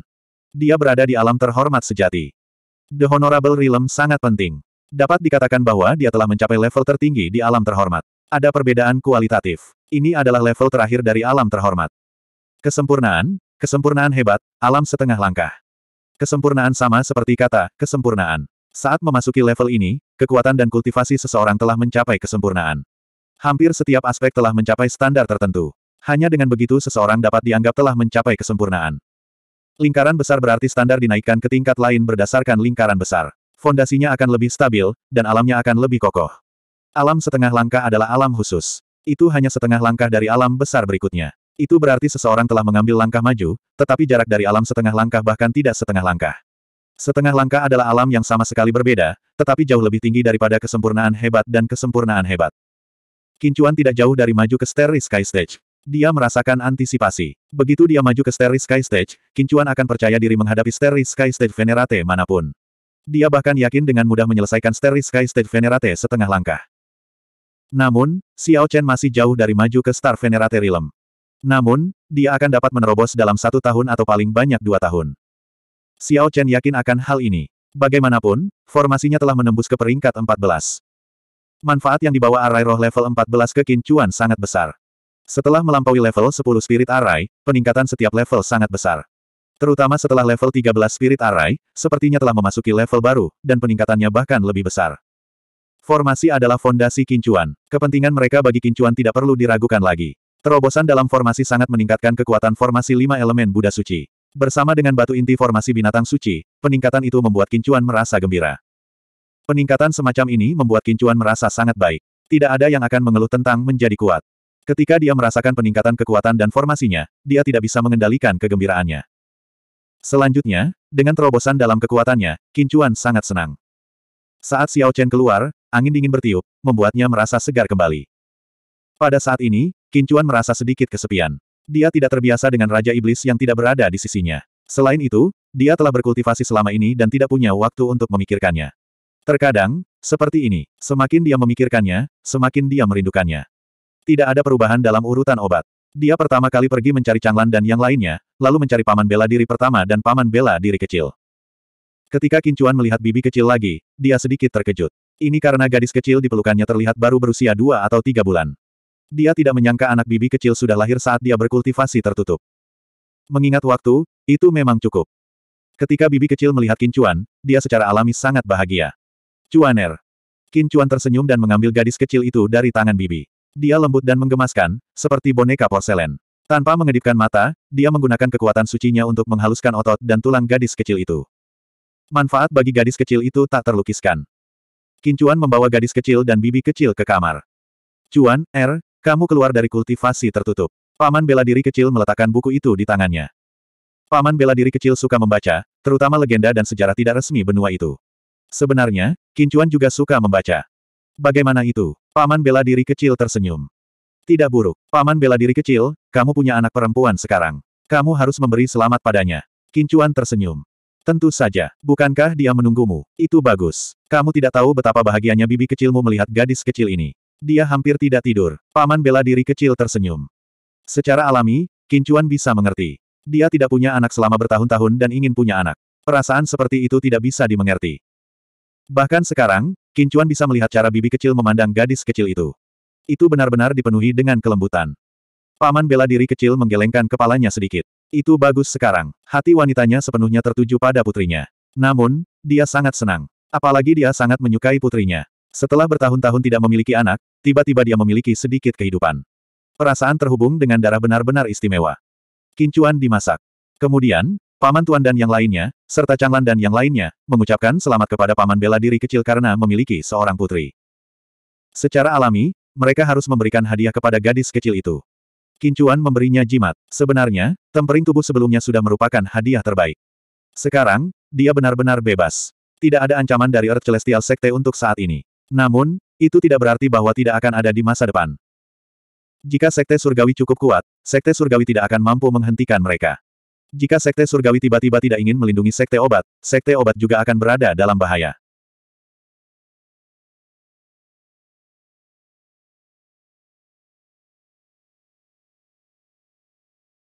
Dia berada di alam terhormat sejati. The Honorable Realm sangat penting. Dapat dikatakan bahwa dia telah mencapai level tertinggi di alam terhormat. Ada perbedaan kualitatif. Ini adalah level terakhir dari alam terhormat. Kesempurnaan, kesempurnaan hebat, alam setengah langkah. Kesempurnaan sama seperti kata, kesempurnaan. Saat memasuki level ini, kekuatan dan kultivasi seseorang telah mencapai kesempurnaan. Hampir setiap aspek telah mencapai standar tertentu. Hanya dengan begitu seseorang dapat dianggap telah mencapai kesempurnaan. Lingkaran besar berarti standar dinaikkan ke tingkat lain berdasarkan lingkaran besar. Fondasinya akan lebih stabil, dan alamnya akan lebih kokoh. Alam setengah langkah adalah alam khusus. Itu hanya setengah langkah dari alam besar berikutnya. Itu berarti seseorang telah mengambil langkah maju, tetapi jarak dari alam setengah langkah bahkan tidak setengah langkah. Setengah langkah adalah alam yang sama sekali berbeda, tetapi jauh lebih tinggi daripada kesempurnaan hebat dan kesempurnaan hebat. Kincuan tidak jauh dari maju ke Steri Sky Stage. Dia merasakan antisipasi. Begitu dia maju ke Steri Sky Stage, Kincuan akan percaya diri menghadapi Steri Sky Stage Venerate manapun. Dia bahkan yakin dengan mudah menyelesaikan Steri Sky Stage Venerate setengah langkah. Namun, Xiao Chen masih jauh dari maju ke Star Venerate Realm. Namun, dia akan dapat menerobos dalam satu tahun atau paling banyak dua tahun. Xiao Chen yakin akan hal ini. Bagaimanapun, formasinya telah menembus ke peringkat 14. Manfaat yang dibawa arai roh level 14 ke Kincuan sangat besar. Setelah melampaui level 10 spirit arai, peningkatan setiap level sangat besar. Terutama setelah level 13 spirit arai, sepertinya telah memasuki level baru, dan peningkatannya bahkan lebih besar. Formasi adalah fondasi kincuan. Kepentingan mereka bagi kincuan tidak perlu diragukan lagi. Terobosan dalam formasi sangat meningkatkan kekuatan formasi lima elemen Buddha suci. Bersama dengan batu inti formasi binatang suci, peningkatan itu membuat kincuan merasa gembira. Peningkatan semacam ini membuat kincuan merasa sangat baik. Tidak ada yang akan mengeluh tentang menjadi kuat. Ketika dia merasakan peningkatan kekuatan dan formasinya, dia tidak bisa mengendalikan kegembiraannya. Selanjutnya, dengan terobosan dalam kekuatannya, Kincuan sangat senang. Saat Xiao Chen keluar, angin dingin bertiup, membuatnya merasa segar kembali. Pada saat ini, Kincuan merasa sedikit kesepian. Dia tidak terbiasa dengan Raja Iblis yang tidak berada di sisinya. Selain itu, dia telah berkultivasi selama ini dan tidak punya waktu untuk memikirkannya. Terkadang, seperti ini, semakin dia memikirkannya, semakin dia merindukannya. Tidak ada perubahan dalam urutan obat. Dia pertama kali pergi mencari Changlan dan yang lainnya, lalu mencari paman bela diri pertama dan paman bela diri kecil. Ketika Kincuan melihat bibi kecil lagi, dia sedikit terkejut. Ini karena gadis kecil di pelukannya terlihat baru berusia dua atau tiga bulan. Dia tidak menyangka anak bibi kecil sudah lahir saat dia berkultivasi tertutup. Mengingat waktu, itu memang cukup. Ketika bibi kecil melihat Kincuan, dia secara alami sangat bahagia. Cuaner. Kincuan tersenyum dan mengambil gadis kecil itu dari tangan bibi. Dia lembut dan menggemaskan, seperti boneka porselen. Tanpa mengedipkan mata, dia menggunakan kekuatan sucinya untuk menghaluskan otot dan tulang gadis kecil itu. Manfaat bagi gadis kecil itu tak terlukiskan. Kincuan membawa gadis kecil dan bibi kecil ke kamar. Cuan, Er, kamu keluar dari kultivasi tertutup. Paman bela diri kecil meletakkan buku itu di tangannya. Paman bela diri kecil suka membaca, terutama legenda dan sejarah tidak resmi benua itu. Sebenarnya, Kincuan juga suka membaca. Bagaimana itu? Paman bela diri kecil tersenyum. Tidak buruk. Paman bela diri kecil, kamu punya anak perempuan sekarang. Kamu harus memberi selamat padanya. Kincuan tersenyum. Tentu saja, bukankah dia menunggumu? Itu bagus. Kamu tidak tahu betapa bahagianya bibi kecilmu melihat gadis kecil ini. Dia hampir tidak tidur. Paman bela diri kecil tersenyum. Secara alami, Kincuan bisa mengerti. Dia tidak punya anak selama bertahun-tahun dan ingin punya anak. Perasaan seperti itu tidak bisa dimengerti. Bahkan sekarang, Kincuan bisa melihat cara bibi kecil memandang gadis kecil itu. Itu benar-benar dipenuhi dengan kelembutan. Paman bela diri kecil menggelengkan kepalanya sedikit. Itu bagus sekarang. Hati wanitanya sepenuhnya tertuju pada putrinya. Namun, dia sangat senang. Apalagi dia sangat menyukai putrinya. Setelah bertahun-tahun tidak memiliki anak, tiba-tiba dia memiliki sedikit kehidupan. Perasaan terhubung dengan darah benar-benar istimewa. Kincuan dimasak. Kemudian, Paman Tuan dan yang lainnya, serta Changlan dan yang lainnya, mengucapkan selamat kepada Paman bela diri kecil karena memiliki seorang putri. Secara alami, mereka harus memberikan hadiah kepada gadis kecil itu. Kincuan memberinya jimat. Sebenarnya, tempering tubuh sebelumnya sudah merupakan hadiah terbaik. Sekarang, dia benar-benar bebas. Tidak ada ancaman dari Earth Celestial Sekte untuk saat ini. Namun, itu tidak berarti bahwa tidak akan ada di masa depan. Jika Sekte Surgawi cukup kuat, Sekte Surgawi tidak akan mampu menghentikan mereka. Jika Sekte Surgawi tiba-tiba tidak ingin melindungi Sekte Obat, Sekte Obat juga akan berada dalam bahaya.